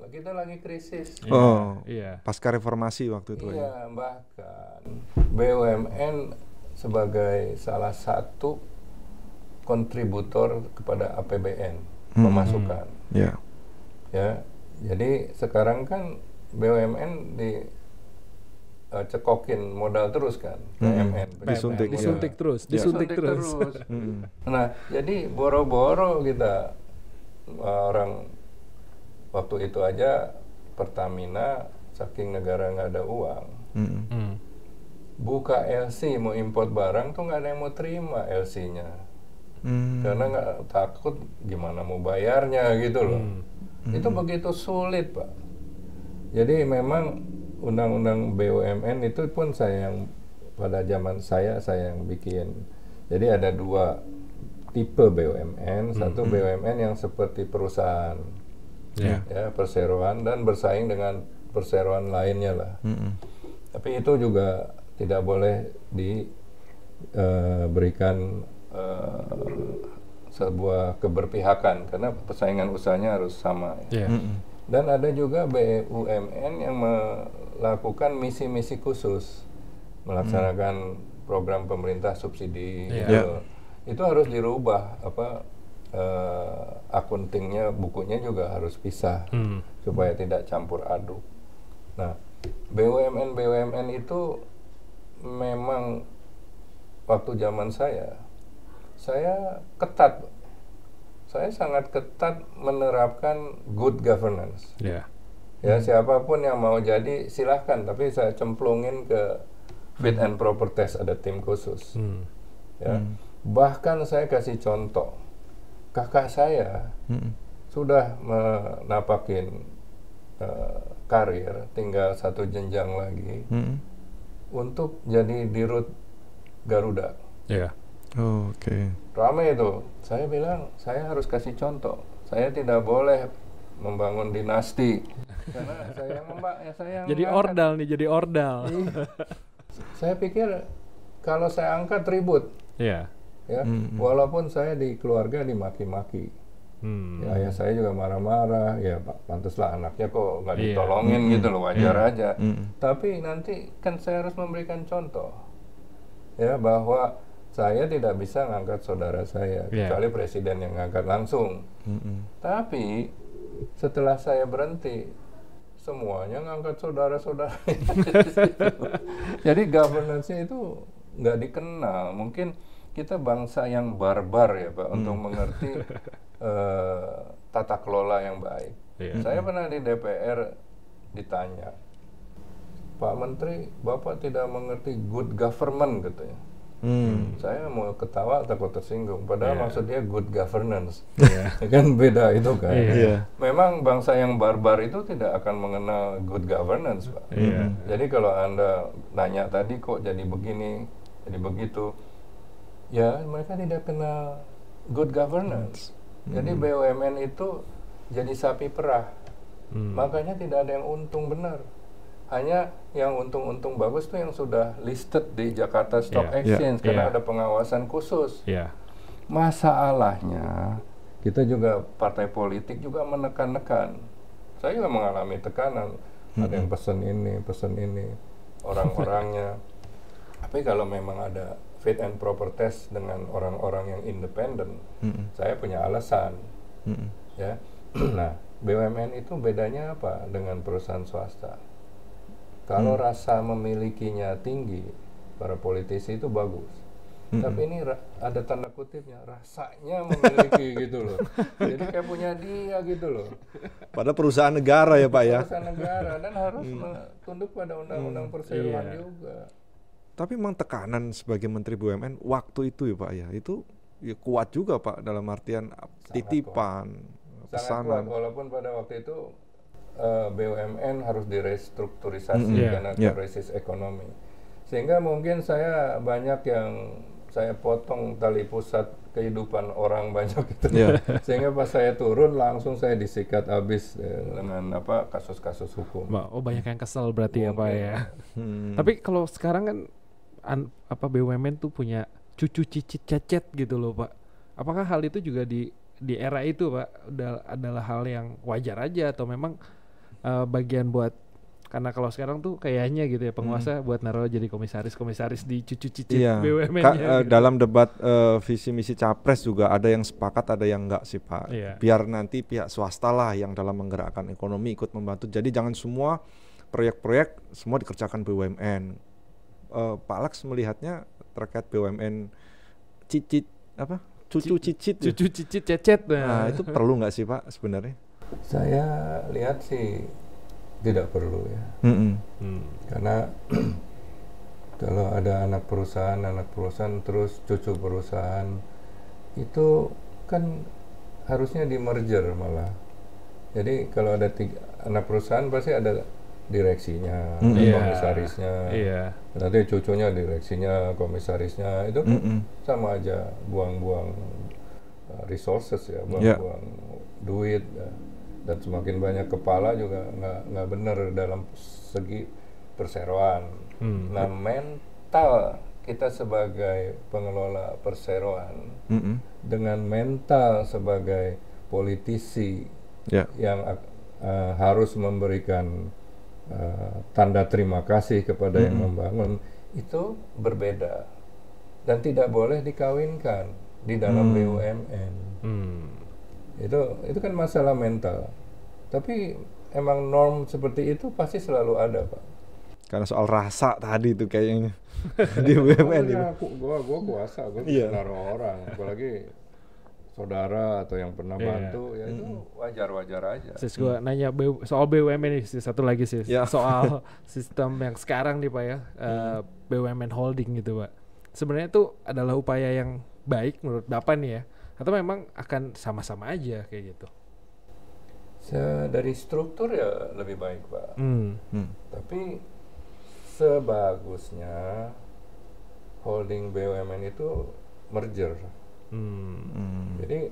Kita lagi krisis. Yeah. Oh, iya. Pasca reformasi waktu itu. Iya, yeah, bahkan BUMN sebagai salah satu kontributor kepada APBN hmm. pemasukan. Iya. Yeah. Ya. Jadi sekarang kan BUMN di uh, cekokin modal terus kan BUMN hmm. disuntik disuntik ya. terus disuntik, disuntik terus, [laughs] hmm. nah jadi boro-boro kita eh, orang waktu itu aja Pertamina saking negara nggak ada uang hmm. hmm. buka LC mau import barang tuh nggak ada yang mau terima LC-nya hmm. karena nggak takut gimana mau bayarnya gitu loh hmm hmm. itu begitu sulit pak jadi memang undang-undang BUMN itu pun saya yang pada zaman saya saya yang bikin jadi ada dua tipe BUMN satu hmm. hmm. BUMN yang seperti perusahaan yeah. ya perseroan dan bersaing dengan perseroan lainnya lah hmm. tapi itu juga tidak boleh diberikan eh, uh, eh, sebuah keberpihakan karena persaingan usahanya harus sama. Ya. Yeah. Mm -hmm. Dan ada juga BUMN yang melakukan misi-misi khusus, melaksanakan mm. program pemerintah subsidi. Yeah. Gitu. Yeah. Itu harus dirubah apa uh, akuntingnya, bukunya juga harus pisah mm. supaya tidak campur aduk. Nah, BUMN BUMN itu memang waktu zaman saya saya ketat. Saya sangat ketat menerapkan good governance. Yeah. Ya, siapapun yang mau jadi silahkan, tapi saya cemplungin ke fit and proper test ada tim khusus. Hmm. Ya. Hmm. Bahkan saya kasih contoh. Kakak saya hmm. sudah menapakin uh, karir, tinggal satu jenjang lagi. Hmm. Untuk jadi dirut Garuda. Yeah. Oh, oke. Okay. Ramai itu. Saya bilang saya harus kasih contoh. Saya tidak boleh membangun dinasti. Karena saya membak ya saya. Jadi ordal nih, jadi ordal. Iya. saya pikir kalau saya angkat ribut. Iya. Yeah. Ya. Mm -hmm. Walaupun saya di keluarga dimaki-maki. Hmm. Ya, ayah saya juga marah-marah, ya Pak, pantaslah anaknya kok nggak iya. ditolongin yeah. Hmm, gitu loh, hmm. wajar yeah. Hmm, aja. Mm. Tapi nanti kan saya harus memberikan contoh, ya bahwa saya tidak bisa ngangkat saudara saya yeah. kecuali presiden yang ngangkat langsung. Mm -hmm. Tapi setelah saya berhenti semuanya ngangkat saudara-saudara. [laughs] Jadi governance itu nggak dikenal. Mungkin kita bangsa yang barbar ya Pak mm. untuk mengerti uh, [laughs] tata kelola yang baik. Yeah. Saya pernah di DPR ditanya, Pak Menteri, Bapak tidak mengerti good government katanya. Hmm. Saya mau ketawa takut tersinggung. Padahal yeah. maksudnya good governance, yeah. [laughs] kan beda itu kan. Yeah. Iya. Memang bangsa yang barbar itu tidak akan mengenal good governance, pak. Yeah. Hmm. Jadi kalau anda nanya tadi kok jadi begini, jadi begitu, ya mereka tidak kenal good governance. Hmm. Jadi BUMN itu jadi sapi perah, Hmm. makanya tidak ada yang untung benar hanya yang untung-untung bagus tuh yang sudah listed di Jakarta Stock yeah, iya. Exchange yeah, karena yeah. ada pengawasan khusus. Yeah. Masalahnya kita juga partai politik juga menekan-nekan. Saya juga mengalami tekanan. hmm Ada yang pesen ini, pesen ini, orang-orangnya. [laughs] Tapi kalau memang ada fit and proper test dengan orang-orang yang independen, mm-hmm. saya punya alasan. Mm-hmm. Ya, [clears throat] nah BUMN itu bedanya apa dengan perusahaan swasta? Kalau hmm. rasa memilikinya tinggi, para politisi itu bagus. Hmm. Tapi ini ada tanda kutipnya, rasanya memiliki [laughs] gitu loh. Jadi kayak punya dia gitu loh. Pada perusahaan negara ya Pak ya. Perusahaan negara dan harus hmm. tunduk pada undang-undang hmm. yeah. juga. Tapi memang tekanan sebagai Menteri BUMN waktu itu ya Pak ya, itu ya kuat juga Pak dalam artian titipan, Sangat pesanan. kuat, walaupun pada waktu itu Eh, BUMN harus direstrukturisasi mm -hmm. karena yeah. krisis ekonomi. Sehingga mungkin saya banyak yang saya potong tali pusat kehidupan orang [laughs] banyak itu. Yeah. Sehingga pas saya turun langsung saya disikat habis dengan apa kasus-kasus hukum. Oh, banyak yang kesel berarti mungkin. ya, Pak ya. Hmm. Tapi kalau sekarang kan an, apa BUMN tuh punya cucu cicit cecet gitu loh, Pak. Apakah hal itu juga di di era itu, Pak, adalah hal yang wajar aja atau memang uh, bagian buat karena kalau sekarang tuh kayaknya gitu ya penguasa hmm. buat naruh jadi komisaris komisaris di cucu cicit iya. [laughs] BUMN Ka, eh, gitu. dalam debat uh, visi misi capres juga ada yang sepakat ada yang enggak sih pak iya. biar nanti pihak swasta lah yang dalam menggerakkan ekonomi ikut membantu jadi jangan semua proyek-proyek semua dikerjakan BUMN uh, Pak Alex melihatnya terkait BUMN cicit apa cucu cicit ya? cucu cicit cecet nah itu perlu nggak sih pak sebenarnya saya lihat sih tidak perlu ya, mm -hmm. karena [clears throat] kalau ada anak perusahaan, anak perusahaan terus cucu perusahaan itu kan harusnya di merger malah. Jadi kalau ada tiga, anak perusahaan pasti ada direksinya, mm -hmm. komisarisnya, yeah. nanti cucunya direksinya, komisarisnya itu mm -hmm. sama aja buang-buang uh, resources ya, iya. buang-buang yeah. duit. Ya dan semakin banyak kepala juga nggak nggak benar dalam segi perseroan. Hmm. Nah mental kita sebagai pengelola perseroan mm -hmm. dengan mental sebagai politisi yeah. yang uh, harus memberikan uh, tanda terima kasih kepada mm -hmm. yang membangun itu berbeda dan tidak boleh dikawinkan di dalam mm. BUMN. Mm itu itu kan masalah mental tapi emang norm seperti itu pasti selalu ada pak karena soal rasa tadi tuh kayaknya [laughs] di BUMN ya, aku gua gua kuasa gua yeah. naruh orang apalagi saudara atau yang pernah iya. bantu ya ya itu wajar-wajar aja. Sis gua mm. nanya B, soal BUMN nih sis, satu lagi sis yeah. soal [laughs] sistem yang sekarang nih pak ya uh, mm. eh, BUMN holding gitu pak. Sebenarnya itu adalah upaya yang baik menurut bapak nih ya atau memang akan sama-sama aja kayak gitu? Se dari struktur ya lebih baik pak. Hmm. Hmm. Tapi sebagusnya holding BUMN itu merger. Hmm. Hmm. Jadi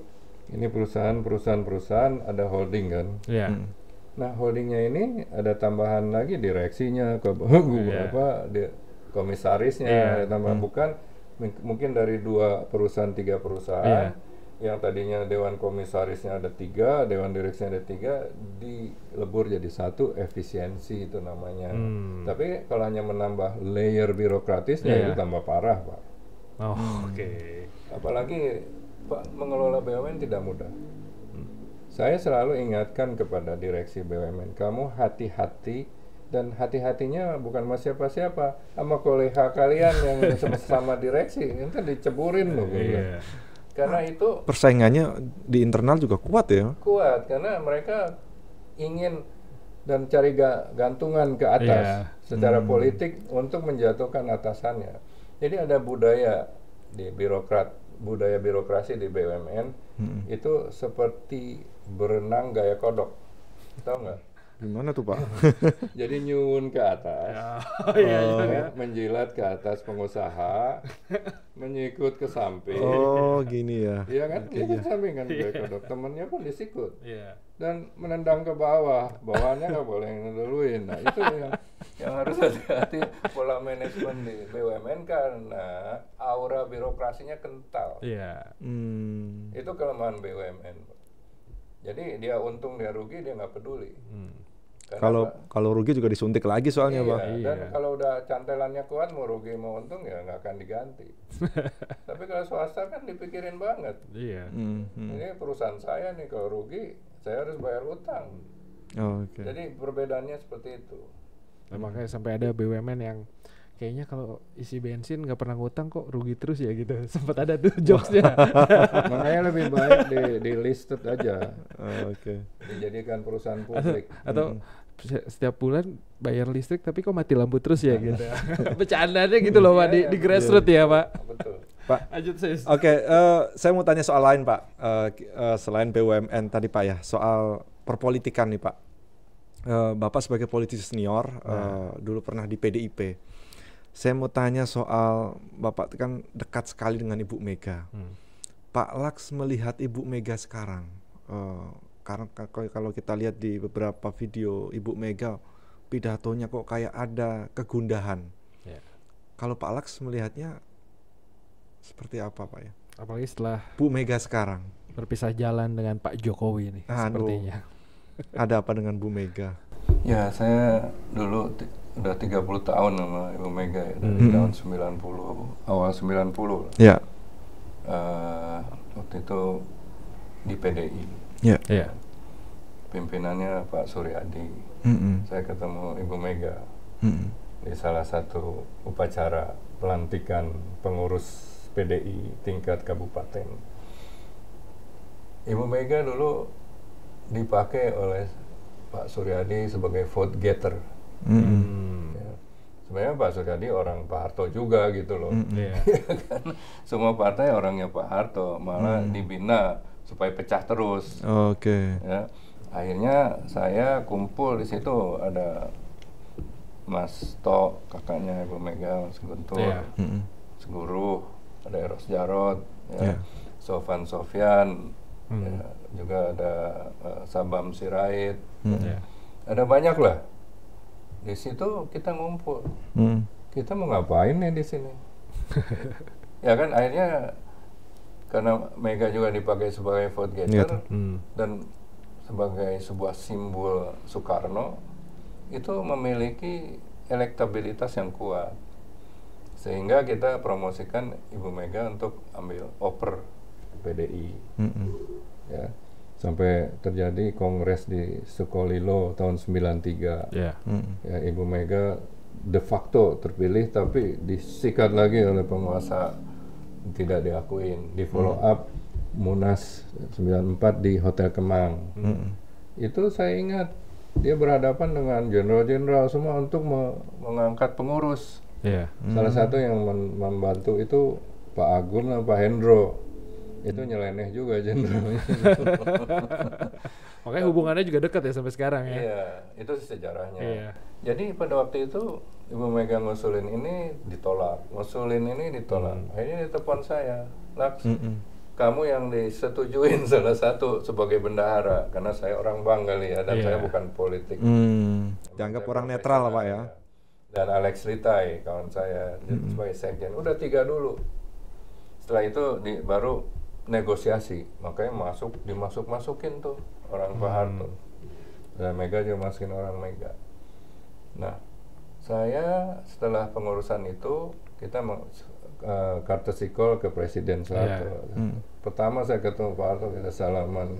ini perusahaan perusahaan perusahaan ada holding kan. Yeah. Hmm. Nah holdingnya ini ada tambahan lagi direksinya ke [laughs] yeah. apa di, komisarisnya yeah. tambah hmm. bukan mungkin dari dua perusahaan tiga perusahaan. Yeah yang tadinya dewan komisarisnya ada tiga, dewan direksinya ada tiga, dilebur jadi satu efisiensi itu namanya. Hmm. Tapi kalau hanya menambah layer birokratisnya yeah. itu iya. tambah parah pak. Oh, hmm. Oke. Okay. Apalagi pak mengelola BUMN tidak mudah. Hmm. Saya selalu ingatkan kepada direksi BUMN, kamu hati-hati dan hati-hatinya bukan sama siapa-siapa, sama koleha kalian yang [laughs] sama, sama direksi, itu diceburin loh. Gitu. Yeah. Karena itu persaingannya di internal juga kuat ya. Kuat karena mereka ingin dan cari ga gantungan ke atas yeah. secara hmm. politik untuk menjatuhkan atasannya. Jadi ada budaya di birokrat, budaya birokrasi di BUMN hmm. itu seperti berenang gaya kodok, tahu nggak? Gimana tuh Pak? [laughs] Jadi nyun ke atas, ya. oh, iya, eh, iya, iya, menjilat ke atas pengusaha, menyikut ke samping. Oh gini ya? Iya kan, okay, iya. samping kan iya. kodok. Temennya pun disikut. Iya. Dan menendang ke bawah, bawahnya nggak boleh ngeluluin. Nah itu yang, yang harus hati-hati pola manajemen di BUMN karena aura birokrasinya kental. Iya. Hmm. Itu kelemahan BUMN. Jadi dia untung dia rugi dia nggak peduli. Hmm. Kalau kalau rugi juga disuntik lagi soalnya iya, bang. Iya. Dan iya. kalau udah cantelannya kuat mau rugi mau untung ya nggak akan diganti. [laughs] Tapi kalau swasta kan dipikirin banget. Iya. Mm -hmm. Ini perusahaan saya nih kalau rugi saya harus bayar utang. Oh, okay. Jadi perbedaannya seperti itu. Nah, makanya sampai ada BUMN yang kayaknya kalau isi bensin nggak pernah ngutang kok rugi terus ya gitu [laughs] sempat ada tuh jokesnya [laughs] makanya lebih baik di, di listed aja oh, oke okay. dijadikan perusahaan publik atau, hmm. setiap bulan bayar listrik tapi kok mati lampu terus ya gitu Bercanda iya. [laughs] bercandanya gitu loh pak di, di iya, iya. grassroots ya pak Pak, Oke, okay, uh, eh, saya mau tanya soal lain Pak, uh, uh, selain BUMN tadi Pak ya, soal perpolitikan nih Pak. Uh, Bapak sebagai politisi senior, nah. dulu pernah di PDIP saya mau tanya soal Bapak kan dekat sekali dengan Ibu Mega. Hmm. Pak Laks melihat Ibu Mega sekarang, uh, karena kalau kita lihat di beberapa video Ibu Mega pidatonya kok kayak ada kegundahan. Yeah. Kalau Pak Laks melihatnya seperti apa Pak ya? Apalagi setelah Bu Mega sekarang berpisah jalan dengan Pak Jokowi ini. sepertinya. Ada apa dengan Bu Mega? Ya saya dulu udah 30 tahun sama Ibu Mega ya dari mm -hmm. tahun 90 awal 90 ya yeah. uh, waktu itu di PDI ya yeah. yeah. pimpinannya Pak Suryadi mm -hmm. saya ketemu Ibu Mega mm -hmm. di salah satu upacara pelantikan pengurus PDI tingkat kabupaten Ibu Mega dulu dipakai oleh Pak Suryadi sebagai vote getter Mm Sebenarnya Pak Suryadi orang Pak Harto juga gitu loh. Mm -hmm. [laughs] kan? Semua partai orangnya Pak Harto, malah mm. dibina supaya pecah terus. Oke. Okay. Ya. Akhirnya saya kumpul di situ ada Mas Tok, kakaknya Ibu Mega, Mas Guntur, yeah. mm -hmm. Seguru ada Eros Jarot, ya. yeah. Sofan Sofian mm. ya, juga ada uh, Sabam Sirait, mm. ya. ada banyak lah di situ kita ngumpul hmm. kita mau ngapain nih di sini [laughs] ya kan akhirnya karena Mega juga dipakai sebagai vote getter iya, hmm. dan sebagai sebuah simbol Soekarno itu memiliki elektabilitas yang kuat sehingga kita promosikan Ibu Mega untuk ambil oper PDI. Hmm. hmm sampai terjadi kongres di Sukolilo tahun 93. Yeah. Hmm. Ya, Ibu Mega de facto terpilih tapi disikat lagi oleh penguasa tidak diakuin. Di hmm. follow hmm. up Munas 94 di Hotel Kemang. Hmm. Itu saya ingat dia berhadapan dengan jenderal-jenderal semua untuk me mengangkat pengurus. Yeah. Salah hmm. satu yang membantu itu Pak Agung dan Pak Hendro itu hmm. nyeleneh juga jenderalnya [laughs] [laughs] makanya hubungannya juga dekat ya sampai sekarang ya iya itu sejarahnya iya. jadi pada waktu itu ibu Mega ngusulin ini ditolak ngusulin ini ditolak hmm. akhirnya ditelepon saya Laks hmm -mm. kamu yang disetujuin [laughs] salah satu sebagai bendahara karena saya orang banggali kali ya dan yeah. saya bukan politik hmm. dianggap orang netral lah pak ya dan Alex Litai kawan saya -hmm. sebagai sekjen udah tiga dulu setelah itu di, baru negosiasi makanya masuk dimasuk masukin tuh orang Pak hmm. Harto dan Mega juga masukin orang Mega nah saya setelah pengurusan itu kita uh, kartu sikol ke Presiden Soeharto yeah. hmm. pertama saya ketemu Pak Harto kita salaman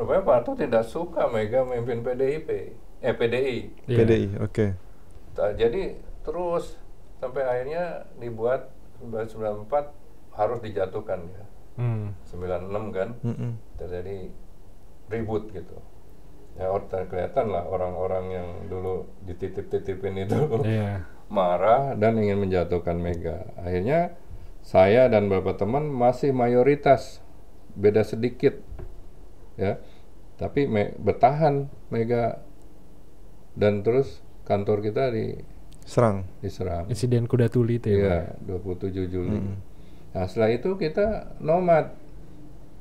rupanya Pak Harto tidak suka Mega memimpin PDIP eh PDI yeah. PDI oke okay. jadi terus sampai akhirnya dibuat 1994 harus dijatuhkan ya hmm. 96 kan hmm. terjadi ribut gitu ya kelihatan lah orang-orang yang dulu dititip-titipin itu [laughs] yeah. marah dan ingin menjatuhkan Mega akhirnya saya dan beberapa teman masih mayoritas beda sedikit ya tapi me bertahan Mega dan terus kantor kita di serang diserang insiden kuda tuli itu ya, iya, ya 27 Juli hmm Nah setelah itu kita nomad.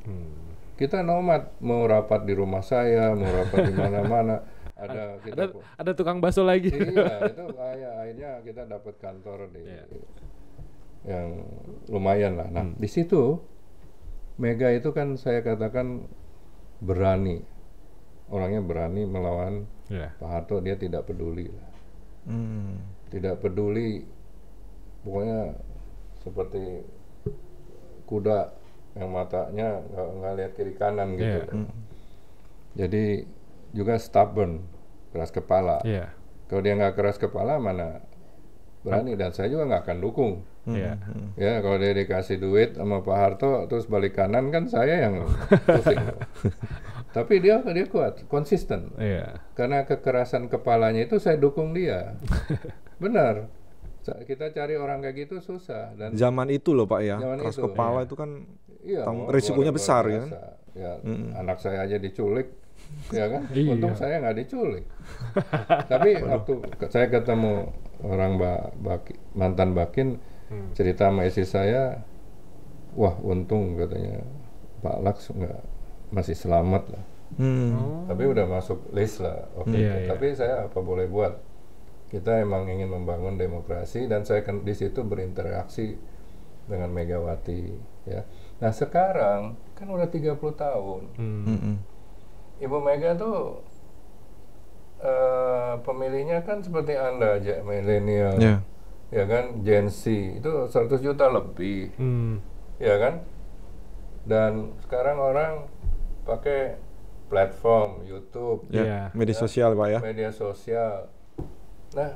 Hmm. Kita nomad mau rapat di rumah saya, mau rapat di mana-mana. [laughs] Ada, ada ada tukang baso lagi. Iya, [laughs] itu akhirnya kita dapat kantor di yeah. yang lumayan lah. Nah, hmm. di situ Mega itu kan saya katakan berani. Orangnya berani melawan yeah. Pak Harto, dia tidak peduli Hmm. Tidak peduli pokoknya seperti kuda yang matanya nggak lihat kiri kanan gitu. Yeah. Hmm. Jadi juga stubborn, keras kepala. Yeah. Kalau dia nggak keras kepala mana berani dan saya juga nggak akan dukung. Hmm. Yeah. Ya kalau dia dikasih duit sama Pak Harto terus balik kanan kan saya yang pusing. [laughs] Tapi dia dia kuat, konsisten. Yeah. Karena kekerasan kepalanya itu saya dukung dia. [laughs] Benar kita cari orang kayak gitu susah dan zaman itu loh pak ya zaman keras itu, kepala iya. itu kan iya, risikonya besar ya, ya mm anak saya aja diculik [laughs] ya kan iya. untung saya nggak diculik tapi [laughs] waktu saya ketemu orang ba baki, mantan bakin hmm. cerita sama istri saya wah untung katanya Pak Laks nggak masih selamat lah hmm. Oh. tapi udah masuk list lah oke okay. yeah, tapi saya apa boleh buat kita emang ingin membangun demokrasi dan saya kan di situ berinteraksi dengan Megawati ya nah sekarang kan udah 30 tahun hmm. Ibu Mega tuh uh, pemilihnya kan seperti anda aja milenial yeah. ya kan Gen Z itu 100 juta lebih hmm. ya kan dan sekarang orang pakai platform YouTube yeah. Ya, iya. media ya. sosial pak ya media sosial Nah,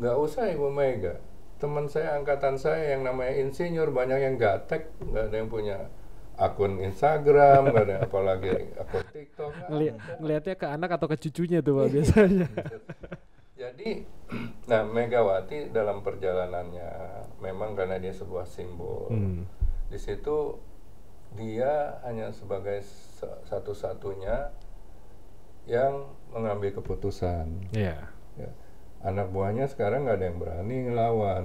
nggak usah Ibu Mega. Teman saya, angkatan saya yang namanya insinyur banyak yang gatek, nggak ada yang punya akun Instagram, nggak ada apalagi akun TikTok. Ngeli ngelihatnya ke anak atau ke cucunya tuh biasanya. [laughs] Gitu. Jadi, [clears throat] nah Megawati dalam perjalanannya memang karena dia sebuah simbol. Hmm. Di situ dia hanya sebagai satu-satunya yang mengambil keputusan. Yeah. Ya anak buahnya sekarang nggak ada yang berani ngelawan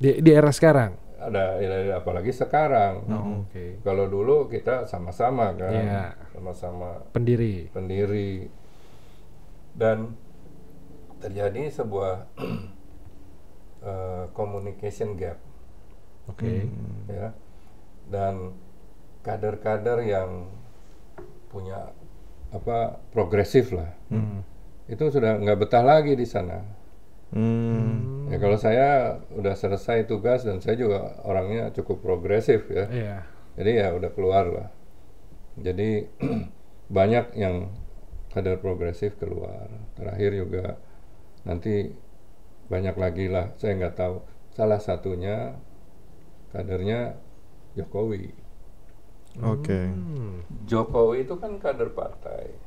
di, di era sekarang ada ya, apalagi sekarang oh, okay. kalau dulu kita sama-sama kan sama iya. sama-sama pendiri pendiri dan terjadi sebuah uh, [clears throat] communication gap oke okay. hmm. ya dan kader-kader yang punya apa progresif lah hmm. itu sudah nggak betah lagi di sana Hmm. Ya kalau saya udah selesai tugas dan saya juga orangnya cukup progresif ya. Yeah. Jadi ya udah keluar lah. Jadi [clears throat] banyak yang kader progresif keluar. Terakhir juga nanti banyak lagi lah. Saya nggak tahu. Salah satunya kadernya Jokowi. Oke. Okay. Hmm. Jokowi itu kan kader partai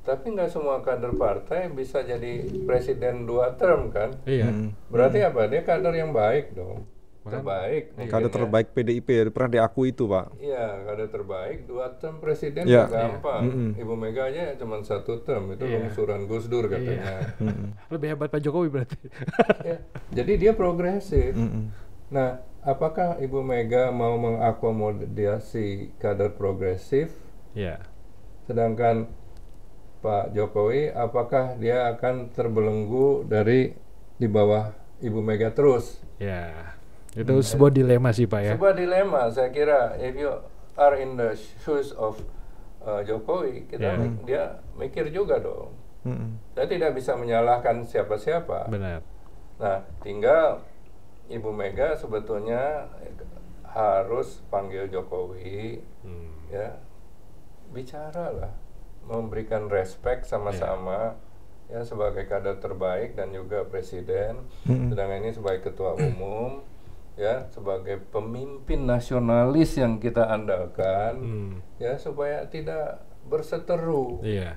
tapi nggak semua kader partai bisa jadi presiden dua term kan? Iya. Hmm. Berarti hmm. apa? Dia kader yang baik dong. Terbaik. Kader iya, kan? terbaik PDIP ya, pernah diakui itu pak. Iya, kader terbaik dua term presiden ya. gampang. Iya. Mm -mm. Ibu Mega aja cuma satu term itu iya. Gus Dur iya. katanya. Iya. Lebih hebat Pak Jokowi berarti. ya. Jadi dia progresif. Mm -mm. Nah, apakah Ibu Mega mau mengakomodasi kader progresif? Iya. Sedangkan Pak Jokowi apakah dia akan terbelenggu dari di bawah Ibu Mega terus. Ya. Itu hmm. sebuah dilema sih Pak ya. Sebuah dilema saya kira if you are in the shoes of uh, Jokowi, kita yeah. mik dia mikir juga dong. Mm -mm. Saya tidak bisa menyalahkan siapa-siapa. Benar. Nah, tinggal Ibu Mega sebetulnya harus panggil Jokowi, hmm. ya bicara lah memberikan respect sama-sama yeah. ya sebagai kader terbaik dan juga presiden hmm sedangkan ini sebagai ketua umum ya sebagai pemimpin nasionalis yang kita andalkan mm. ya supaya tidak berseteru yeah.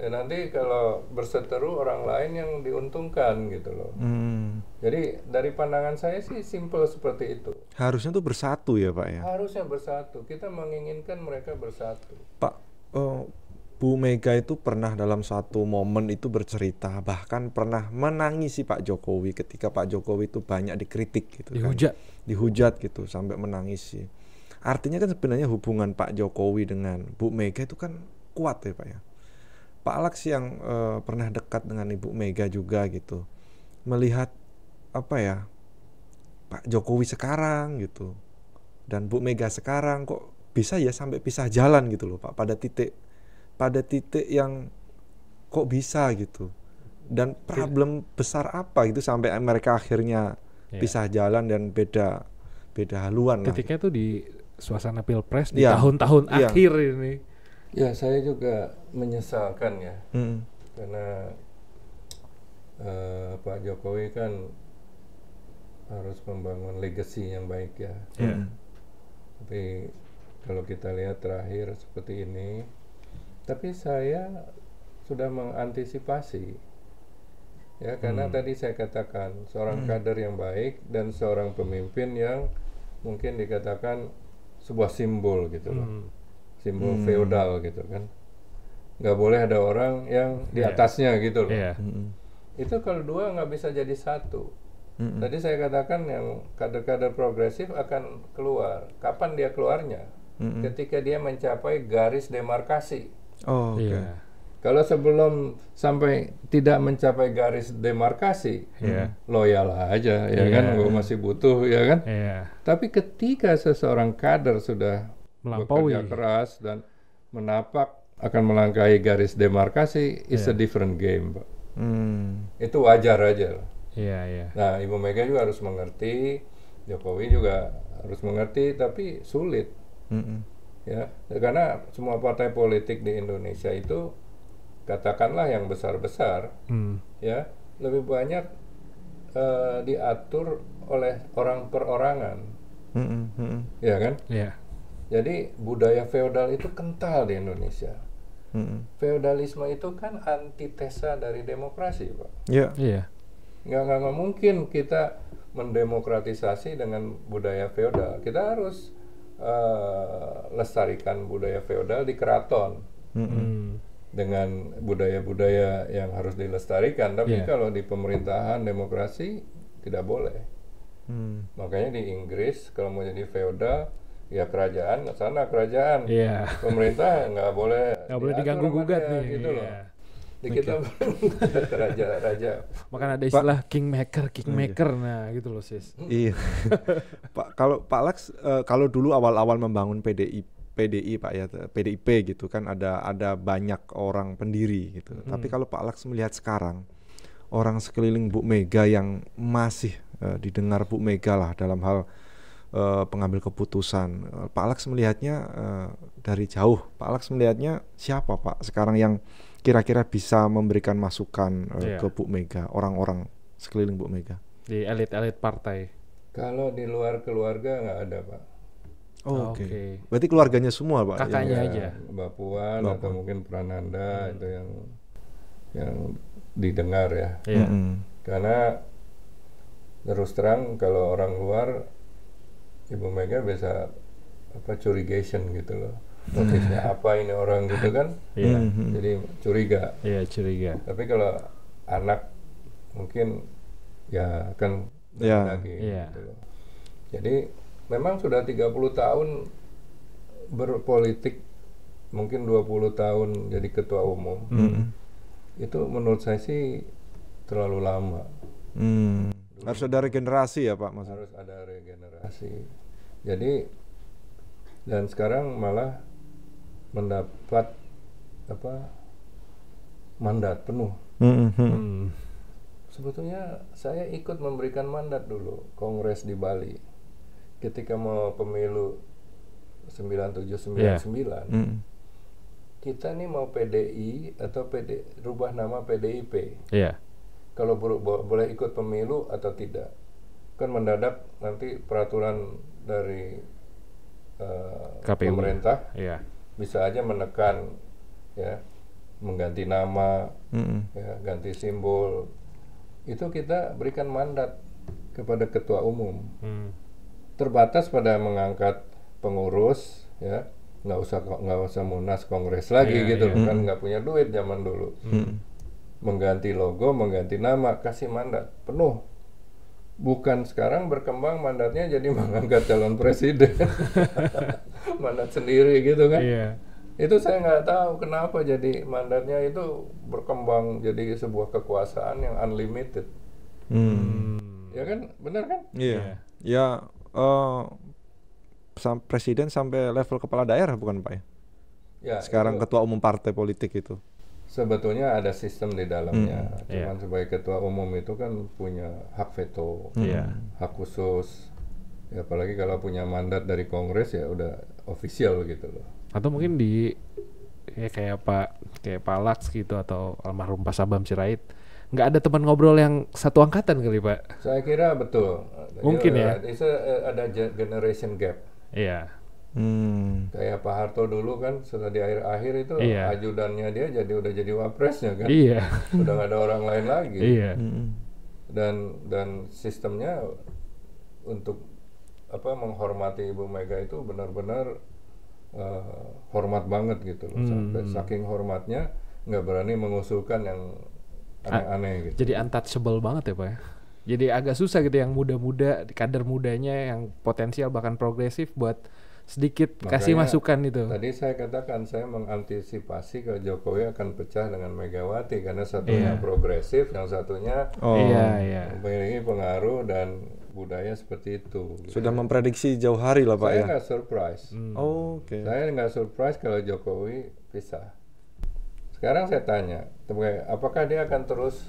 ya, nanti kalau berseteru orang lain yang diuntungkan gitu loh Hmm. jadi dari pandangan saya sih simple seperti itu harusnya tuh bersatu ya pak ya harusnya bersatu kita menginginkan mereka bersatu pak oh Bu Mega itu pernah dalam satu momen itu bercerita bahkan pernah menangisi Pak Jokowi ketika Pak Jokowi itu banyak dikritik gitu kan. dihujat kan. dihujat gitu sampai menangisi artinya kan sebenarnya hubungan Pak Jokowi dengan Bu Mega itu kan kuat ya Pak ya Pak Alex yang e, pernah dekat dengan Ibu Mega juga gitu melihat apa ya Pak Jokowi sekarang gitu dan Bu Mega sekarang kok bisa ya sampai pisah jalan gitu loh Pak pada titik pada titik yang kok bisa gitu dan problem besar apa gitu sampai mereka akhirnya yeah. pisah jalan dan beda beda haluan titiknya lah. tuh di suasana pilpres di iya. tahun-tahun yeah. yeah. akhir ini ya saya juga menyesalkan ya hmm. karena uh, Pak Jokowi kan harus membangun legacy yang baik ya yeah. tapi kalau kita lihat terakhir seperti ini tapi saya sudah mengantisipasi ya karena hmm. tadi saya katakan seorang hmm. kader yang baik dan seorang pemimpin yang mungkin dikatakan sebuah simbol gitu loh. Hmm. Simbol hmm. feodal gitu kan. nggak boleh ada orang yang di iya. atasnya yeah. gitu loh. Yeah. Hmm. Itu kalau dua nggak bisa jadi satu. Mm-hmm. Tadi saya katakan yang kader-kader progresif akan keluar. Kapan dia keluarnya? Mm-hmm. Ketika dia mencapai garis demarkasi Oh, Okay. Iya. Yeah. Kalau sebelum sampai tidak mencapai garis demarkasi, yeah. loyal aja, ya yeah. kan? Gue masih butuh, ya kan? Yeah. Tapi ketika seseorang kader sudah Melampaui. bekerja keras dan menapak akan melangkahi garis demarkasi, it's yeah. a different game, Pak. Hmm. Itu wajar aja. Iya, iya. Nah, Ibu Mega juga harus mengerti, Jokowi juga harus mengerti, tapi sulit. Mm -mm ya karena semua partai politik di Indonesia itu katakanlah yang besar besar hmm. ya lebih banyak uh, diatur oleh orang perorangan hmm, hmm, hmm. ya kan yeah. jadi budaya feodal itu kental di Indonesia hmm. hmm. feodalisme itu kan antitesa dari demokrasi pak ya. iya yeah. yeah. nggak mungkin kita mendemokratisasi dengan budaya feodal kita harus uh, lestarikan budaya feodal di keraton mm -hmm. dengan budaya-budaya yang harus dilestarikan. Tapi yeah. kalau di pemerintahan demokrasi tidak boleh. Mm. Makanya di Inggris kalau mau jadi feodal ya kerajaan sana kerajaan, yeah. pemerintah nggak boleh nggak boleh diganggu gugat nih gitu yeah. loh. Iya ya kita [laughs] raja raja makanya ada istilah pak, kingmaker oh, iya. kingmaker iya. nah gitu loh sis iya [laughs] pak kalau pak Lex uh, kalau dulu awal-awal membangun PDI PDI pak ya PDIP gitu kan ada ada banyak orang pendiri gitu hmm. tapi kalau pak Lex melihat sekarang orang sekeliling Bu Mega yang masih uh, didengar Bu Mega lah dalam hal Eh, pengambil keputusan. Eh, Pak Alex melihatnya eh, dari jauh. Pak Alex melihatnya siapa Pak sekarang yang kira-kira bisa memberikan masukan yeah. Iya. ke Bu Mega, orang-orang sekeliling Bu Mega? Di elit-elit partai. Kalau di luar keluarga nggak ada Pak. Oh, ah, Oke. Okay. okay. Berarti keluarganya semua Pak? Kakaknya ya, aja. Iya, Mbak Puan Bapak. atau mungkin Prananda hmm. itu yang yang didengar ya. Yeah. -hmm. Karena terus terang kalau orang luar Ibu Mega bisa apa curigation gitu loh motifnya hmm. apa ini orang gitu kan yeah. Hmm. jadi curiga iya yeah, curiga tapi kalau anak mungkin ya kan yeah. lagi yeah. gitu iya. jadi memang sudah 30 tahun berpolitik mungkin 20 tahun jadi ketua umum mm. itu menurut saya sih terlalu lama mm. Harus ada regenerasi ya Pak Mas. Harus ada regenerasi. Jadi dan sekarang malah mendapat apa mandat penuh. Mm -hmm. Sebetulnya saya ikut memberikan mandat dulu kongres di Bali ketika mau pemilu 9799. Yeah. Mm -hmm. Kita nih mau PDI atau PD rubah nama PDIP. Yeah kalau boleh ikut pemilu atau tidak kan mendadak nanti peraturan dari uh, eh, KPU. pemerintah ya. bisa aja menekan ya mengganti nama mm -mm. ya, ganti simbol itu kita berikan mandat kepada ketua umum mm. terbatas pada mengangkat pengurus ya nggak usah nggak usah munas kongres lagi yeah, gitu yeah. Iya. kan nggak punya duit zaman dulu mm mengganti logo, mengganti nama, kasih mandat penuh. Bukan sekarang berkembang mandatnya jadi [laughs] mengangkat calon presiden, [laughs] mandat sendiri gitu kan? Iya. Itu saya nggak tahu kenapa jadi mandatnya itu berkembang jadi sebuah kekuasaan yang unlimited. Hmm. hmm. Ya kan, benar kan? Iya. Yeah. Ya uh, sam presiden sampai level kepala daerah bukan pak ya? Ya. Sekarang itu. ketua umum partai politik itu sebetulnya ada sistem di dalamnya. Hmm. Iya. Cuman yeah. sebagai ketua umum itu kan punya hak veto, hmm. yeah. hak khusus. Ya, apalagi kalau punya mandat dari Kongres ya udah official gitu loh. Atau mungkin di ya kayak Pak kayak Pak Laks gitu atau almarhum Pak Sabam Sirait nggak ada teman ngobrol yang satu angkatan kali Pak. Saya kira betul. Mungkin Jadi, iya, ya. Iya. Eh, ada generation gap. Iya. Hmm. Kayak Pak Harto dulu kan setelah di akhir-akhir itu iya. ajudannya dia jadi udah jadi wapresnya kan. Iya. udah nggak ada orang lain lagi. Iya. Hmm. Dan dan sistemnya untuk apa menghormati Ibu Mega itu benar-benar uh, hormat banget gitu loh. Hmm. Sampai saking hormatnya nggak berani mengusulkan yang aneh-aneh gitu. Jadi untouchable banget ya, Pak ya. Jadi agak susah gitu yang muda-muda, kader mudanya yang potensial bahkan progresif buat sedikit Makanya, kasih masukan itu. Tadi saya katakan saya mengantisipasi kalau Jokowi akan pecah dengan Megawati karena satunya yeah. progresif, yang satunya oh. iya, iya. memiliki pengaruh dan budaya seperti itu. Gitu. Sudah memprediksi jauh hari lah Pak saya ya. Saya nggak surprise. Hmm. Oh, Oke. Okay. Saya nggak surprise kalau Jokowi pisah. Sekarang saya tanya, apakah dia akan terus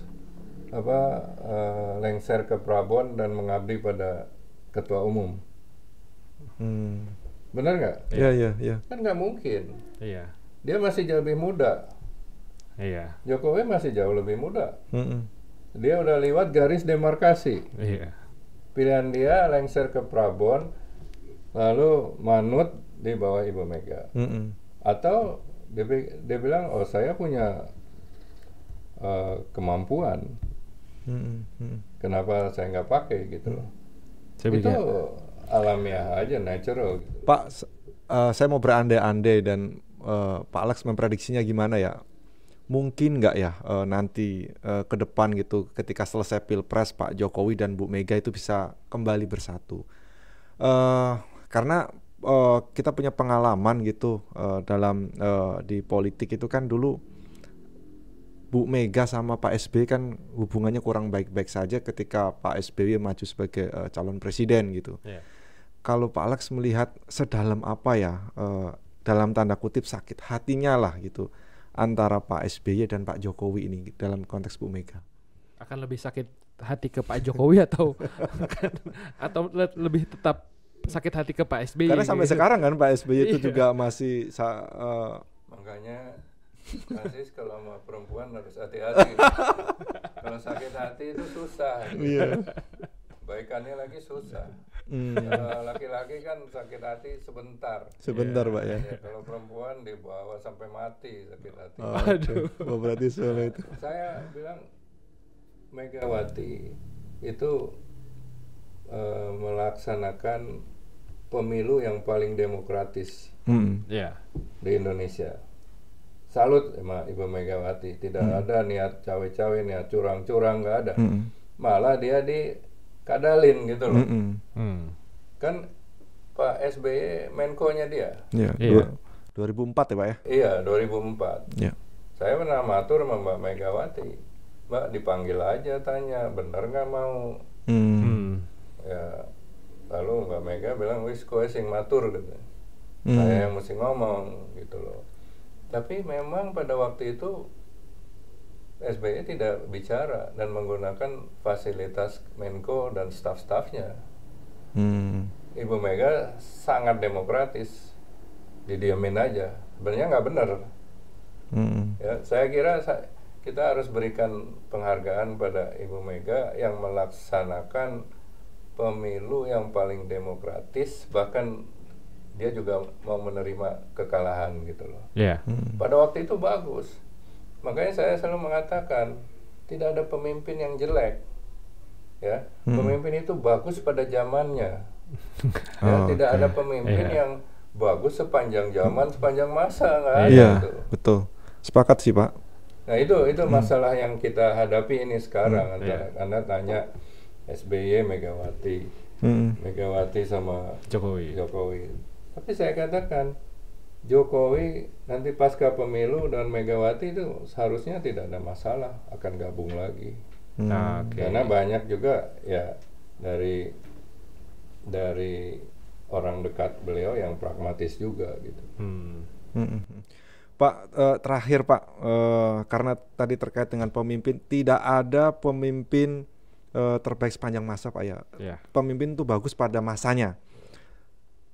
apa uh, lengser ke Prabon dan mengabdi pada ketua umum? Hmm Benar nggak? Iya. iya, iya, iya. Kan nggak mungkin. Iya. Dia masih jauh lebih muda. Iya. Jokowi masih jauh lebih muda. Mm -mm. Dia udah lewat garis demarkasi. Iya. Pilihan dia lengser ke Prabon, lalu manut di bawah Ibu Mega. Mm -mm. Atau dia, dia bilang, oh saya punya uh, kemampuan. Mm -mm. Kenapa saya nggak pakai gitu loh. Mm. itu alamiah aja natural Pak uh, saya mau berandai-andai dan uh, Pak Alex memprediksinya gimana ya mungkin nggak ya uh, nanti uh, ke depan gitu ketika selesai pilpres Pak Jokowi dan Bu Mega itu bisa kembali bersatu uh, karena uh, kita punya pengalaman gitu uh, dalam uh, di politik itu kan dulu Bu Mega sama Pak SBY kan hubungannya kurang baik-baik saja ketika Pak SBY maju sebagai uh, calon presiden gitu. Yeah kalau Pak Alex melihat sedalam apa ya e, dalam tanda kutip sakit hatinya lah gitu antara Pak SBY dan Pak Jokowi ini dalam konteks Bu Mega. Akan lebih sakit hati ke Pak Jokowi [laughs] atau atau lebih tetap sakit hati ke Pak SBY? Karena sampai gitu. sekarang kan Pak SBY itu iya. juga masih sa uh, makanya Aziz kalau sama perempuan harus hati-hati. [laughs] kalau sakit hati itu susah. Iya. Baikannya lagi susah laki hmm. eh, Laki-laki kan sakit hati sebentar. Sebentar, iya. Pak ya. ya. Kalau perempuan dibawa sampai mati sakit hati. Oh, Aduh. Oh, berarti soal itu. Saya bilang Megawati itu uh, melaksanakan pemilu yang paling demokratis hmm. Iya. di Indonesia. Salut emak Ibu Megawati, tidak hmm. ada niat cawe-cawe, niat curang-curang nggak -curang, ada. Hmm. Malah dia di kadalin gitu loh. Mm Hmm. Kan Pak SBY e Menko-nya dia. Iya. Yeah. Iya. 2004 ya Pak ya? Iya, 2004. Iya. Yeah. Saya pernah matur sama Mbak Megawati. Mbak dipanggil aja tanya, bener nggak mau? mm Ya, lalu Mbak Mega bilang, wis kowe sing matur gitu. Hmm. Saya yang mesti ngomong gitu loh. Tapi memang pada waktu itu SBY tidak bicara dan menggunakan fasilitas Menko dan staf-stafnya. Hmm. Ibu Mega sangat demokratis, didiamin aja. Sebenarnya nggak benar. Hmm. Ya, saya kira sa kita harus berikan penghargaan pada Ibu Mega yang melaksanakan pemilu yang paling demokratis, bahkan dia juga mau menerima kekalahan gitu loh. Yeah. Hmm. Pada waktu itu bagus Makanya saya selalu mengatakan tidak ada pemimpin yang jelek. Ya, hmm. pemimpin itu bagus pada zamannya. [laughs] ya, oh, tidak okay. ada pemimpin yeah. yang bagus sepanjang zaman, sepanjang masa nggak kan, ada. Iya, gitu. betul. Sepakat sih Pak. Nah itu itu hmm. masalah yang kita hadapi ini sekarang. Hmm, yeah. Anda iya. tanya SBY, Megawati, hmm. Megawati sama Jokowi. Jokowi. Tapi saya katakan Jokowi nanti pasca pemilu dan Megawati itu seharusnya tidak ada masalah akan gabung lagi. Hmm. Nah, okay. karena banyak juga ya dari dari orang dekat beliau yang pragmatis juga gitu. Hmm. Hmm, hmm. hmm. Pak eh, terakhir Pak eh, karena tadi terkait dengan pemimpin tidak ada pemimpin eh, terbaik sepanjang masa Pak ya. Yeah. Pemimpin itu bagus pada masanya.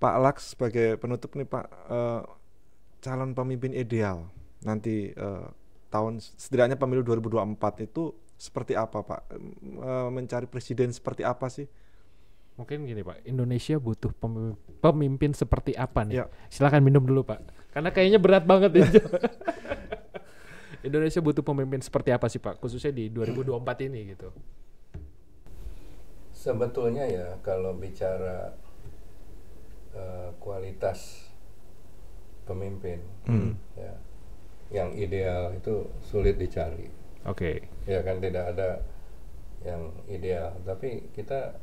Pak Lax sebagai penutup nih Pak uh, calon pemimpin ideal nanti uh, tahun setidaknya pemilu 2024 itu seperti apa Pak uh, mencari presiden seperti apa sih? Mungkin gini Pak, Indonesia butuh pemimpin, pemimpin seperti apa nih? Ya. Silakan minum dulu Pak, karena kayaknya berat banget ya. [laughs] Indonesia butuh pemimpin seperti apa sih Pak, khususnya di 2024 ini gitu? Sebetulnya ya kalau bicara Eh, kualitas pemimpin hmm. ya yang ideal itu sulit dicari oke okay. ya kan tidak ada yang ideal tapi kita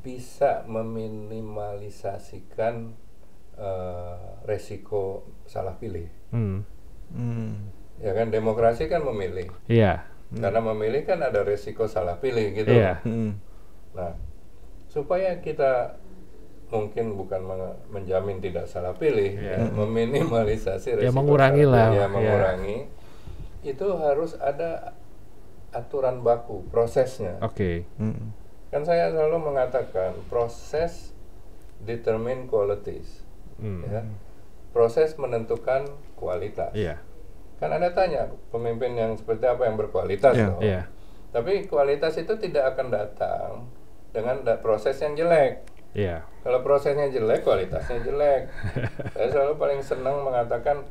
bisa meminimalisasikan uh, resiko salah pilih hmm. Hmm. ya kan demokrasi kan memilih iya yeah. hmm. karena memilih kan ada resiko salah pilih gitu yeah. hmm. nah supaya kita mungkin bukan menjamin tidak salah pilih, yeah. ya, meminimalisasi ya, resiko. Ya iya. mengurangi lah. Ya mengurangi. Yeah. Itu harus ada aturan baku prosesnya. Oke. Okay. Mm. Kan saya selalu mengatakan proses determine qualities. Mm. Ya. Proses menentukan kualitas. Yeah. Kan Anda tanya pemimpin yang seperti apa yang berkualitas yeah. Yeah. Tapi kualitas itu tidak akan datang dengan da proses yang jelek. Iya. Yeah. Kalau prosesnya jelek, kualitasnya jelek. [laughs] Saya selalu paling senang mengatakan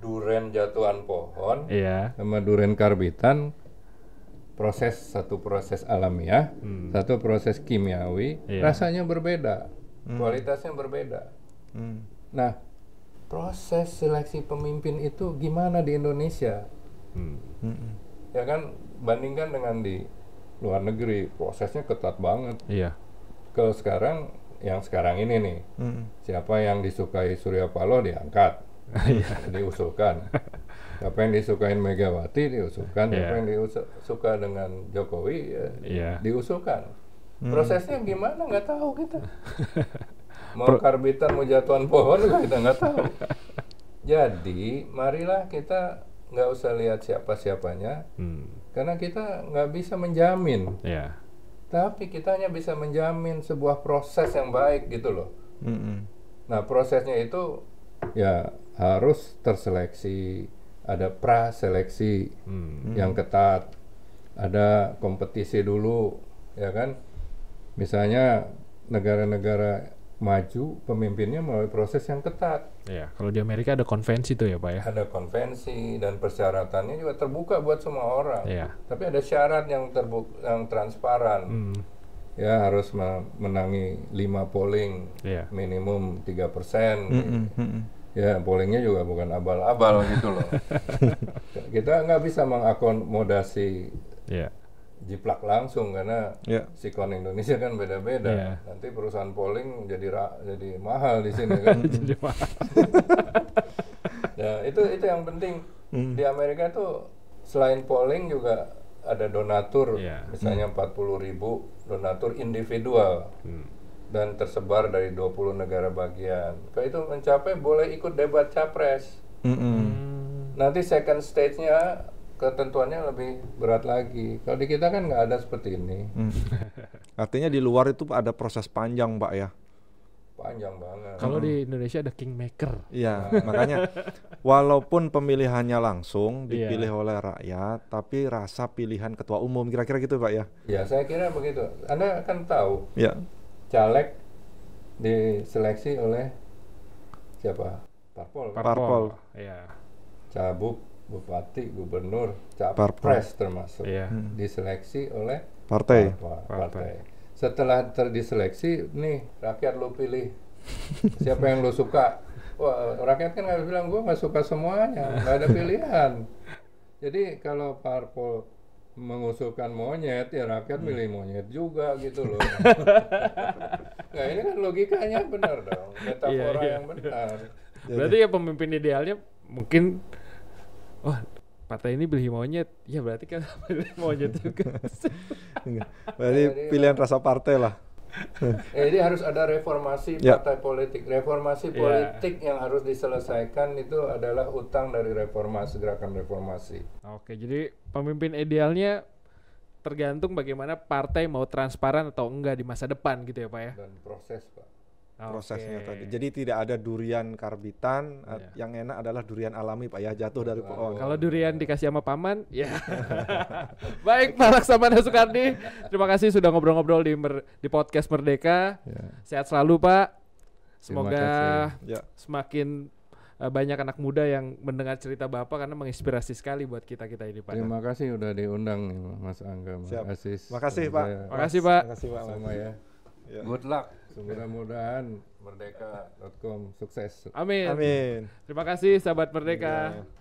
duren jatuhan pohon yeah. sama duren karbitan proses satu proses alamiah, hmm. satu proses kimiawi, yeah. rasanya berbeda, hmm. kualitasnya berbeda. Hmm. Nah, proses seleksi pemimpin itu gimana di Indonesia? Hmm. Hmm. Ya kan bandingkan dengan di luar negeri, prosesnya ketat banget. Iya. Yeah ke sekarang yang sekarang ini nih. Hmm. Siapa yang disukai Surya Paloh diangkat, iya. [laughs] diusulkan. Siapa yang disukain Megawati diusulkan, yeah. siapa iya. yang disuka dengan Jokowi ya, yeah. diusulkan. Hmm. Prosesnya gimana nggak tahu kita. [laughs] mau Pro karbitan mau jatuhan pohon kita nggak tahu. Jadi marilah kita nggak usah lihat siapa siapanya, hmm. karena kita nggak bisa menjamin. Yeah tapi kita hanya bisa menjamin sebuah proses yang baik gitu loh. Mm -hmm. Nah prosesnya itu ya harus terseleksi, ada praseleksi mm -hmm. yang ketat, ada kompetisi dulu, ya kan? Misalnya negara-negara maju pemimpinnya melalui proses yang ketat. Ya, kalau di Amerika ada konvensi tuh ya Pak ya? Ada konvensi dan persyaratannya juga terbuka buat semua orang. Ya. Tapi ada syarat yang terbuka, yang transparan. Hmm. Ya harus menangi 5 polling ya. minimum 3 persen. Hmm hmm, hmm, hmm. Ya pollingnya juga bukan abal-abal gitu loh. [laughs] Kita nggak bisa mengakomodasi ya jiplak langsung karena yeah. siklon Indonesia kan beda-beda. Yeah. Nanti perusahaan polling jadi ra, jadi mahal di sini kan. [laughs] jadi mahal. nah, [laughs] itu itu yang penting. Mm. Di Amerika tuh selain polling juga ada donatur, yeah. misalnya mm. 40 ribu donatur individual. Mm. Dan tersebar dari 20 negara bagian. Kalau itu mencapai boleh ikut debat capres. Mm -hmm. Nanti second stage-nya ketentuannya lebih berat lagi. Kalau di kita kan nggak ada seperti ini. Hmm. Artinya di luar itu ada proses panjang, Pak ya? Panjang banget. Kalau hmm. di Indonesia ada kingmaker. Iya, nah. makanya walaupun pemilihannya langsung iya. dipilih yeah. oleh rakyat, tapi rasa pilihan ketua umum kira-kira gitu, Pak ya? Ya, saya kira begitu. Anda kan tahu. Ya. Caleg diseleksi oleh siapa? Parpol. Parpol. Parpol. Ya. Cabuk bupati, gubernur, capres termasuk yeah. Hmm. diseleksi oleh partai. Partai. partai. Setelah terdiseleksi, nih rakyat lo pilih siapa yang lo suka. Wah, rakyat kan harus bilang gue nggak suka semuanya, nggak ada pilihan. Jadi kalau parpol mengusulkan monyet, ya rakyat hmm. milih monyet juga gitu loh. [laughs] nah ini kan logikanya benar dong, iya, metafora yeah, yeah. yang benar. Berarti ya pemimpin idealnya mungkin oh partai ini beli monyet ya berarti kan [laughs] beli monyet juga [laughs] berarti pilihan rasa partai lah jadi [laughs] eh, harus ada reformasi partai ya. partai politik reformasi yeah. politik yang harus diselesaikan itu adalah utang dari reformasi gerakan reformasi oke jadi pemimpin idealnya tergantung bagaimana partai mau transparan atau enggak di masa depan gitu ya pak ya dan proses pak okay. prosesnya tadi. Jadi tidak ada durian karbitan, yeah. Iya. yang enak adalah durian alami Pak ya, jatuh dari pohon. Kalau durian dikasih sama paman, ya. [laughs] Baik Pak Laksamana Soekardi, terima kasih sudah ngobrol-ngobrol di mer di podcast Merdeka. Yeah. Sehat selalu Pak. Semoga yeah. Ya. semakin eh, banyak anak muda yang mendengar cerita Bapak karena menginspirasi sekali buat kita-kita ini Pak. Terima kasih udah diundang Mas Angga, Mas Siap. Asis. Ya. Makasih Pak. Makasih Pak. Makasih Pak. Sama ya. Yeah. Good luck. Mudah-mudahan merdeka.com sukses. Amin. Amin. Terima kasih sahabat Merdeka. Yeah.